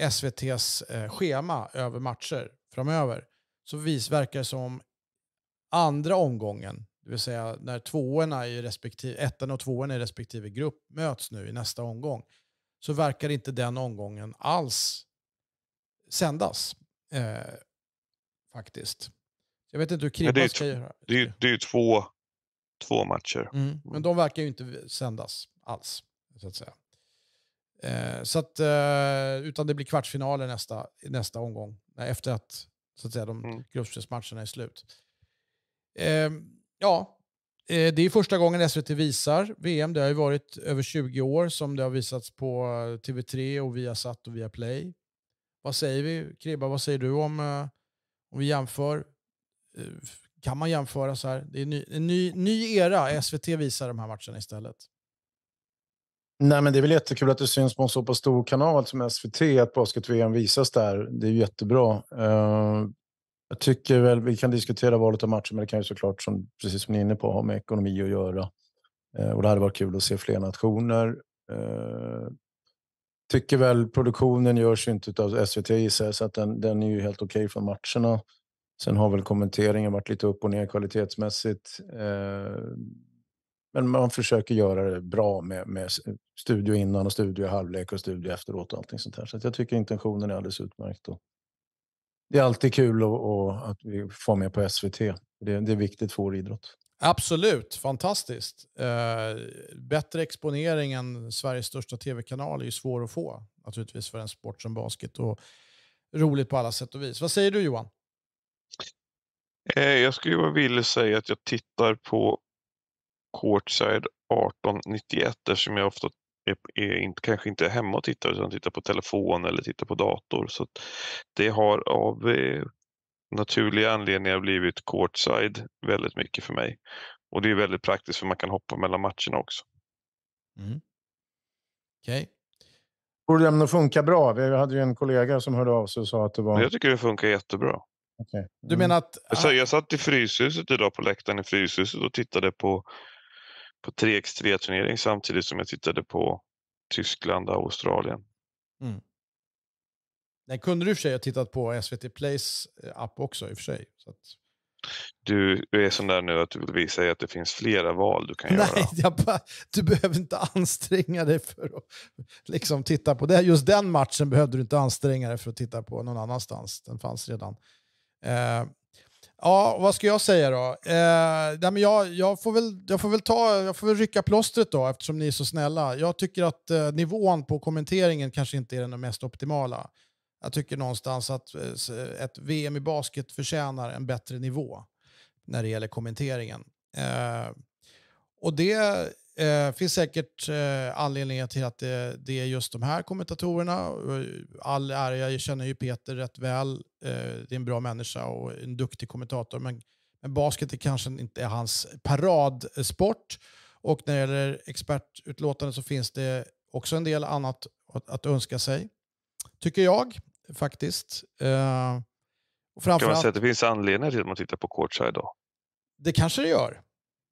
SVTs eh, schema över matcher framöver så vis verkar det som andra omgången, det vill säga när tvåorna i respektive, ettan och tvåorna i respektive grupp möts nu i nästa omgång, så verkar inte den omgången alls sändas. Eh, faktiskt. Jag vet inte hur Kribban ska göra. Det är, det är ju två, två matcher. Mm, men mm. de verkar ju inte sändas alls. Så att säga. Eh, så att, eh, utan det blir kvartsfinaler nästa, nästa omgång, efter att, så att säga, de mm. gruppspelsmatcherna är slut. Ehm, eh, ja, det är första gången SVT visar VM. Det har ju varit över 20 år som det har visats på eh, TV3 och Viasat och Viaplay. Vad säger vi? Kribba, vad säger du om, eh, om vi jämför? Eh, kan man jämföra så här? Det är en ny, en ny, ny era SVT visar de här matcherna istället. Nej, men det är väl jättekul att det syns på en så pass stor kanal som SVT, att basket-VM visas där. Det är jättebra. Uh, jag tycker väl, vi kan diskutera valet av matcher, men det kan ju såklart, som, precis som ni är inne på, ha med ekonomi att göra. Uh, och det hade varit kul att se fler nationer. Uh, tycker väl produktionen görs ju inte av SVT gissar jag, så att den, den är ju helt okej okay från matcherna. Sen har väl kommenteringen varit lite upp och ner kvalitetsmässigt. Eh, men man försöker göra det bra med, med studio innan och studio i halvlek och studio efteråt och allting sånt här. Så jag tycker intentionen är alldeles utmärkt. Och det är alltid kul och, och att vi får med på SVT. Det, det är viktigt för vår idrott. Absolut, fantastiskt. Eh, bättre exponering än Sveriges största tv-kanal är ju svår att få naturligtvis för en sport som basket. Och roligt på alla sätt och vis. Vad säger du Johan? Eh, jag skulle vilja säga att jag tittar på Courtside 1891 eftersom jag ofta är, är inte, kanske inte är hemma och tittar utan tittar på telefon eller tittar på dator. Så Det har av eh, naturliga anledningar blivit courtside väldigt mycket för mig. Och det är väldigt praktiskt för man kan hoppa mellan matcherna också. Mm. Okej. Okay. Tror du den funkar bra? Vi hade ju en kollega som hörde av sig och sa att det var... Jag tycker det funkar jättebra. Okay. Mm. Du menar att... Jag satt i Fryshuset idag på läktaren i Fryshuset och tittade på på 3x3-turnering samtidigt som jag tittade på Tyskland och Australien. Mm. Den kunde du i och för sig ha tittat på SVT Plays eh, app också i och för sig. Att... Du är sån där nu att du vill visa att det finns flera val du kan Nej, göra. Nej, du behöver inte anstränga dig för att liksom titta på det. Just den matchen behövde du inte anstränga dig för att titta på någon annanstans. Den fanns redan. Eh, Ja, vad ska jag säga då? Eh, jag, jag, får väl, jag, får väl ta, jag får väl rycka plåstret då eftersom ni är så snälla. Jag tycker att eh, nivån på kommenteringen kanske inte är den mest optimala. Jag tycker någonstans att eh, ett VM i basket förtjänar en bättre nivå när det gäller kommenteringen. Eh, och det eh, finns säkert eh, anledningar till att det, det, är just de här kommentatorerna. Eh, all ära, jag känner ju Peter rätt väl. Eh, det är en bra människa och en duktig kommentator. Men, men basket är kanske inte är hans paradsport. Och när det gäller expertutlåtande så finns det också en del annat att, att önska sig. Tycker jag faktiskt. Eh, och kan man säga att det finns anledningar till att man tittar på courtside idag? Det kanske det gör.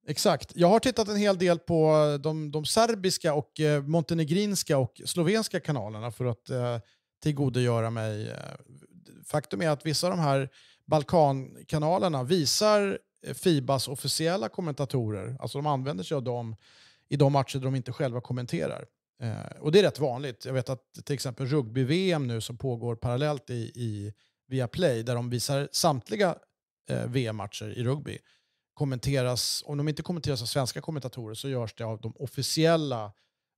Exakt. Jag har tittat en hel del på de, de serbiska, och eh, montenegrinska och slovenska kanalerna för att eh, tillgodogöra mig. Eh, faktum är att vissa av de här Balkankanalerna visar eh, Fibas officiella kommentatorer. Alltså de använder sig av dem i de matcher där de inte själva kommenterar. Eh, och det är rätt vanligt. Jag vet att till exempel rugby-VM nu som pågår parallellt i, i via Play där de visar samtliga eh, VM-matcher i rugby kommenteras, om de inte kommenteras av svenska kommentatorer så görs det av de officiella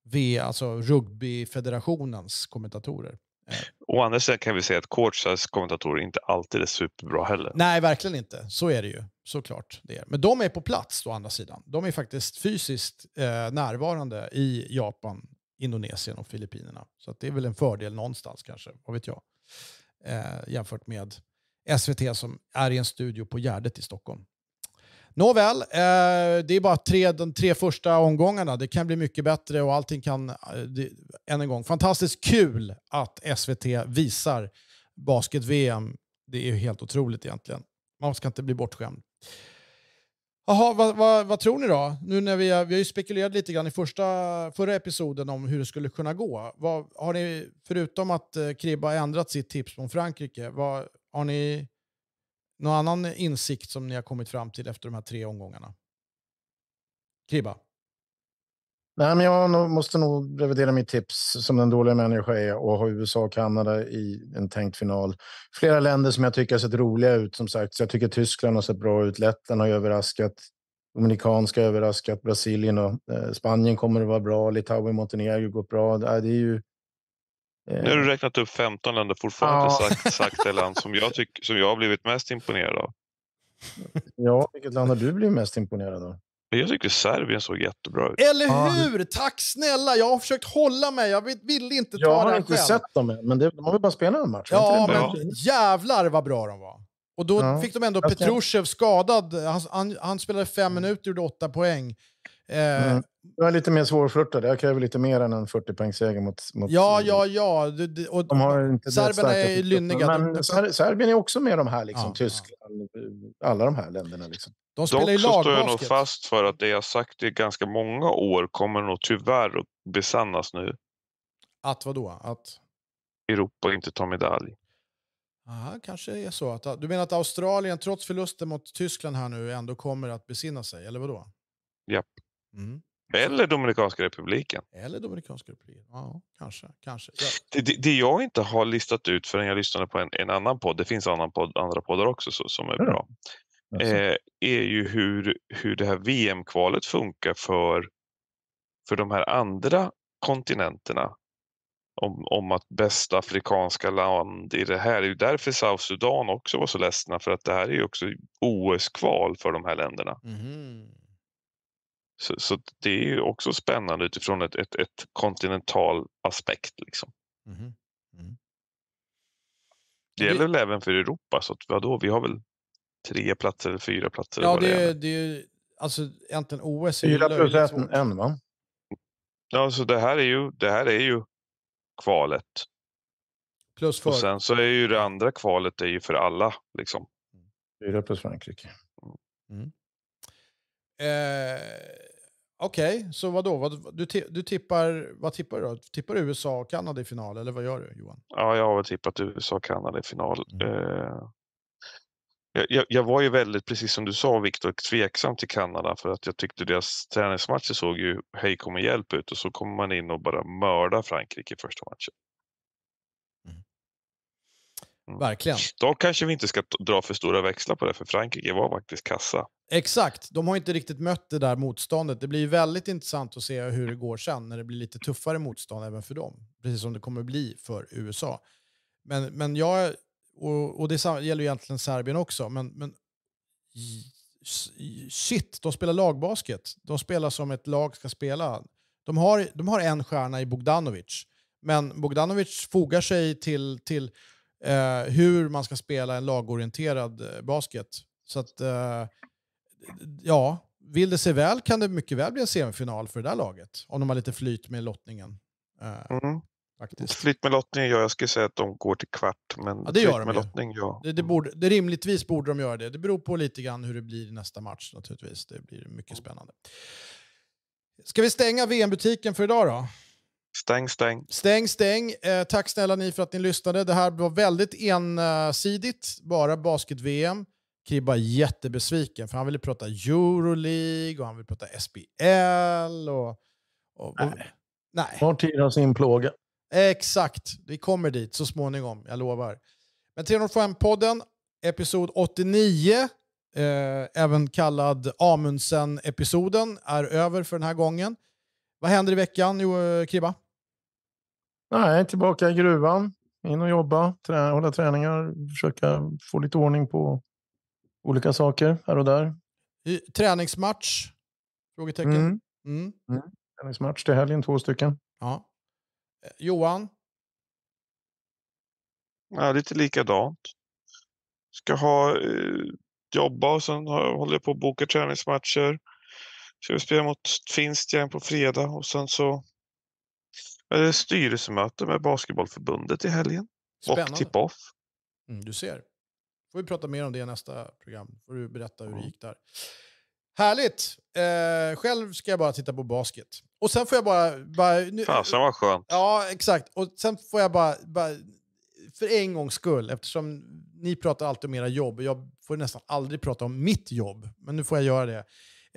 v, alltså rugbyfederationens kommentatorer. Å andra sidan kan vi säga att coachars kommentatorer inte alltid är superbra heller. Nej, verkligen inte. Så är det ju. Såklart. Det är. Men de är på plats å andra sidan. De är faktiskt fysiskt eh, närvarande i Japan, Indonesien och Filippinerna. Så det är väl en fördel någonstans kanske, vad vet jag. Eh, jämfört med SVT som är i en studio på Gärdet i Stockholm. Nåväl, eh, det är bara tre, de tre första omgångarna. Det kan bli mycket bättre och allting kan... Eh, det, än en gång, fantastiskt kul att SVT visar basket-VM. Det är helt otroligt egentligen. Man ska inte bli bortskämd. Jaha, vad, vad, vad, tror ni då? Nu när vi, vi har ju spekulerat lite grann i första, förra episoden om hur det skulle kunna gå. Vad, har ni, förutom att eh, Kribba ändrat sitt tips från Frankrike, vad, har ni någon annan insikt som ni har kommit fram till efter de här tre omgångarna? Kribba? Nej, men jag måste nog revidera mitt tips som den dåliga människa är och ha USA och Kanada i en tänkt final. Flera länder som jag tycker har sett roliga ut som sagt. Så jag tycker Tyskland har sett bra ut. Lettland har överraskat. Dominikanska har överraskat. Brasilien och eh, Spanien kommer att vara bra. Litauen, och Montenegro har gått bra. Äh, det är ju nu har du eh, räknat upp 15 länder fortfarande ja. sagt, sagt det land som jag, tyck, som jag har blivit mest imponerad av. Ja, vilket land har du blivit mest imponerad av? Jag tyckte Serbien såg jättebra ut. Eller hur! Tack snälla! Jag har försökt hålla mig. Jag ville inte ta jag själv. Jag har inte själv. sett dem än, men det, de har väl bara spelat en match? Ja, men bra. jävlar vad bra de var. Och då ja. fick de ändå Petrushev skadad. Han, han, han spelade fem minuter och gjorde åtta poäng. Eh, mm. Jag är lite mer svårflörtad. Jag kräver lite mer än en 40-poängsseger mot, mot... Ja, ja, ja. Du, du, och, de har inte serberna är lynniga. Men de... Serbien är också med de här, liksom, ja, Tyskland, ja. Eh, alla de här länderna. Liksom. De spelar Dock så står jag nog fast för att det jag sagt i ganska många år kommer nog tyvärr att besannas nu. Att vadå? Att? Europa inte tar medalj. Aha, kanske är så. Att, du menar att Australien, trots förlusten mot Tyskland här nu, ändå kommer att besinna sig, eller vadå? Japp. Mm. Eller Dominikanska republiken. Eller Dominikanska republiken, ja kanske. kanske. Ja. Det, det, det, jag inte har listat ut förrän jag lyssnade på en, en annan podd, det finns annan podd, andra poddar också så, som är ja. bra, eh, är ju hur, hur det här VM-kvalet funkar för, för de här andra kontinenterna. Om, om att bästa afrikanska land i det här. Det är ju därför South Sudan också var så ledsna för att det här är ju också OS-kval för de här länderna. Mm. Så, så det är ju också spännande utifrån ett, ett, ett kontinental aspekt. Liksom. Mm. Mm. Det gäller väl även för Europa, så att, vadå, vi har väl tre platser eller fyra platser? Ja, det, är, det är ju alltså egentligen OS. Är fyra plus en, va? Ja, så det här är ju, det här är ju kvalet. Plus för. Och sen så är ju det andra kvalet det är ju för alla. Liksom. Mm. Fyra plus Frankrike. Mm. mm. Eh, Okej, okay, så vadå? Vad, du, du tippar, vad tippar du då? Tippar du USA och Kanada i final, eller vad gör du Johan? Ja, jag har väl tippat USA och Kanada i final. Mm. Eh, jag, jag, var ju väldigt, precis som du sa Viktor, tveksam till Kanada för att jag tyckte deras träningsmatcher såg ju hej kom och hjälp ut och så kommer man in och bara mördar Frankrike i första matchen. Mm. Verkligen. Då kanske vi inte ska dra för stora växlar på det, för Frankrike var faktiskt kassa. Exakt, de har inte riktigt mött det där motståndet. Det blir väldigt intressant att se hur det går sen när det blir lite tuffare motstånd även för dem. Precis som det kommer bli för USA. Men, men jag, och, och det gäller ju egentligen Serbien också, men, men shit, de spelar lagbasket. De spelar som ett lag ska spela. De har, de har en stjärna i Bogdanovic, men Bogdanovic fogar sig till, till eh, hur man ska spela en lagorienterad eh, basket. Så att, eh, ja, vill det sig väl kan det mycket väl bli en semifinal för det där laget. Om de har lite flyt med lottningen. Eh, mm. faktiskt. Flyt med lottningen, ja. Jag skulle säga att de går till kvart. Men ja, det gör de med ju. lottning, ja. Det, det, mm. borde, det, rimligtvis borde de göra det. Det beror på lite grann hur det blir i nästa match naturligtvis. Det blir mycket mm. spännande. Ska vi stänga VM-butiken för idag då? Stäng, stäng. Stäng, stäng. Eh, tack snälla ni för att ni lyssnade. Det här var väldigt ensidigt, bara basket-VM. Kribba är jättebesviken för han ville prata Euroleague och han ville prata SBL. Och, och, nej. nej. tid tirar sin plåga. Exakt, vi kommer dit så småningom, jag lovar. Men 305-podden, episod 89, eh, även kallad Amundsen-episoden, är över för den här gången. Vad händer i veckan, jo, eh, Kribba? Nej, tillbaka i gruvan. In och jobba, trä, hålla träningar, försöka få lite ordning på olika saker här och där. träningsmatch? Frågetecken. Mm. Mm. Mm. Träningsmatch till helgen, två stycken. Ja. Eh, Johan? Ja, lite likadant. Ska ha, eh, jobba och sen har, håller jag på att boka träningsmatcher. Ska vi spela mot Finst igen på fredag och sen så är styrelsemöte med Basketbollförbundet i helgen. Spännande. Och tip-off. Mm, du ser. får vi prata mer om det i nästa program. får du berätta hur det gick där. Härligt! Eh, själv ska jag bara titta på basket. Och sen får jag bara... bara nu, Fasen vad skönt. Ja, exakt. Och sen får jag bara, bara för en gångs skull, eftersom ni pratar alltid om era jobb och jag får nästan aldrig prata om mitt jobb, men nu får jag göra det.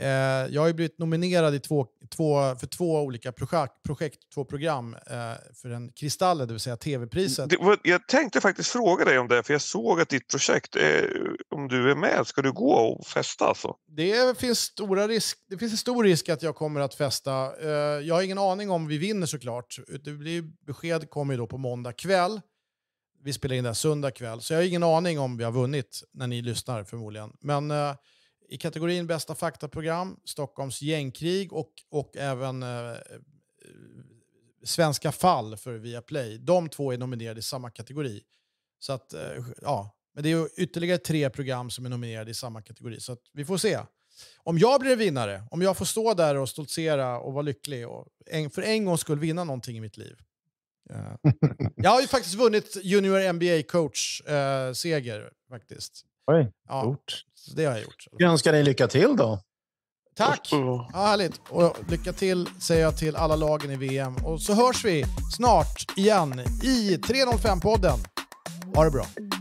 Eh, jag har ju blivit nominerad i två, två, för två olika projekt, projekt två program eh, för en Kristallen, det vill säga TV-priset. Jag tänkte faktiskt fråga dig om det, för jag såg att ditt projekt, eh, om du är med, ska du gå och festa alltså? Det finns, stora risk, det finns en stor risk att jag kommer att festa. Eh, jag har ingen aning om vi vinner såklart. Det blir, besked kommer ju då på måndag kväll. Vi spelar in det här söndag kväll, så jag har ingen aning om vi har vunnit när ni lyssnar förmodligen. Men eh, i kategorin bästa faktaprogram, Stockholms gängkrig och, och även eh, eh, Svenska fall för Viaplay. De två är nominerade i samma kategori. Så att, eh, ja. Men det är ytterligare tre program som är nominerade i samma kategori, så vi får se. Om jag blir vinnare, om jag får stå där och stoltsera och vara lycklig och en, för en gång skulle vinna någonting i mitt liv. Yeah. jag har ju faktiskt vunnit Junior NBA coach-seger. Eh, faktiskt. Oj, ja, stort. Det har jag gjort. Jag önskar dig lycka till då. Tack! Ja, härligt. Och lycka till säger jag till alla lagen i VM. Och så hörs vi snart igen i 305-podden. Ha det bra.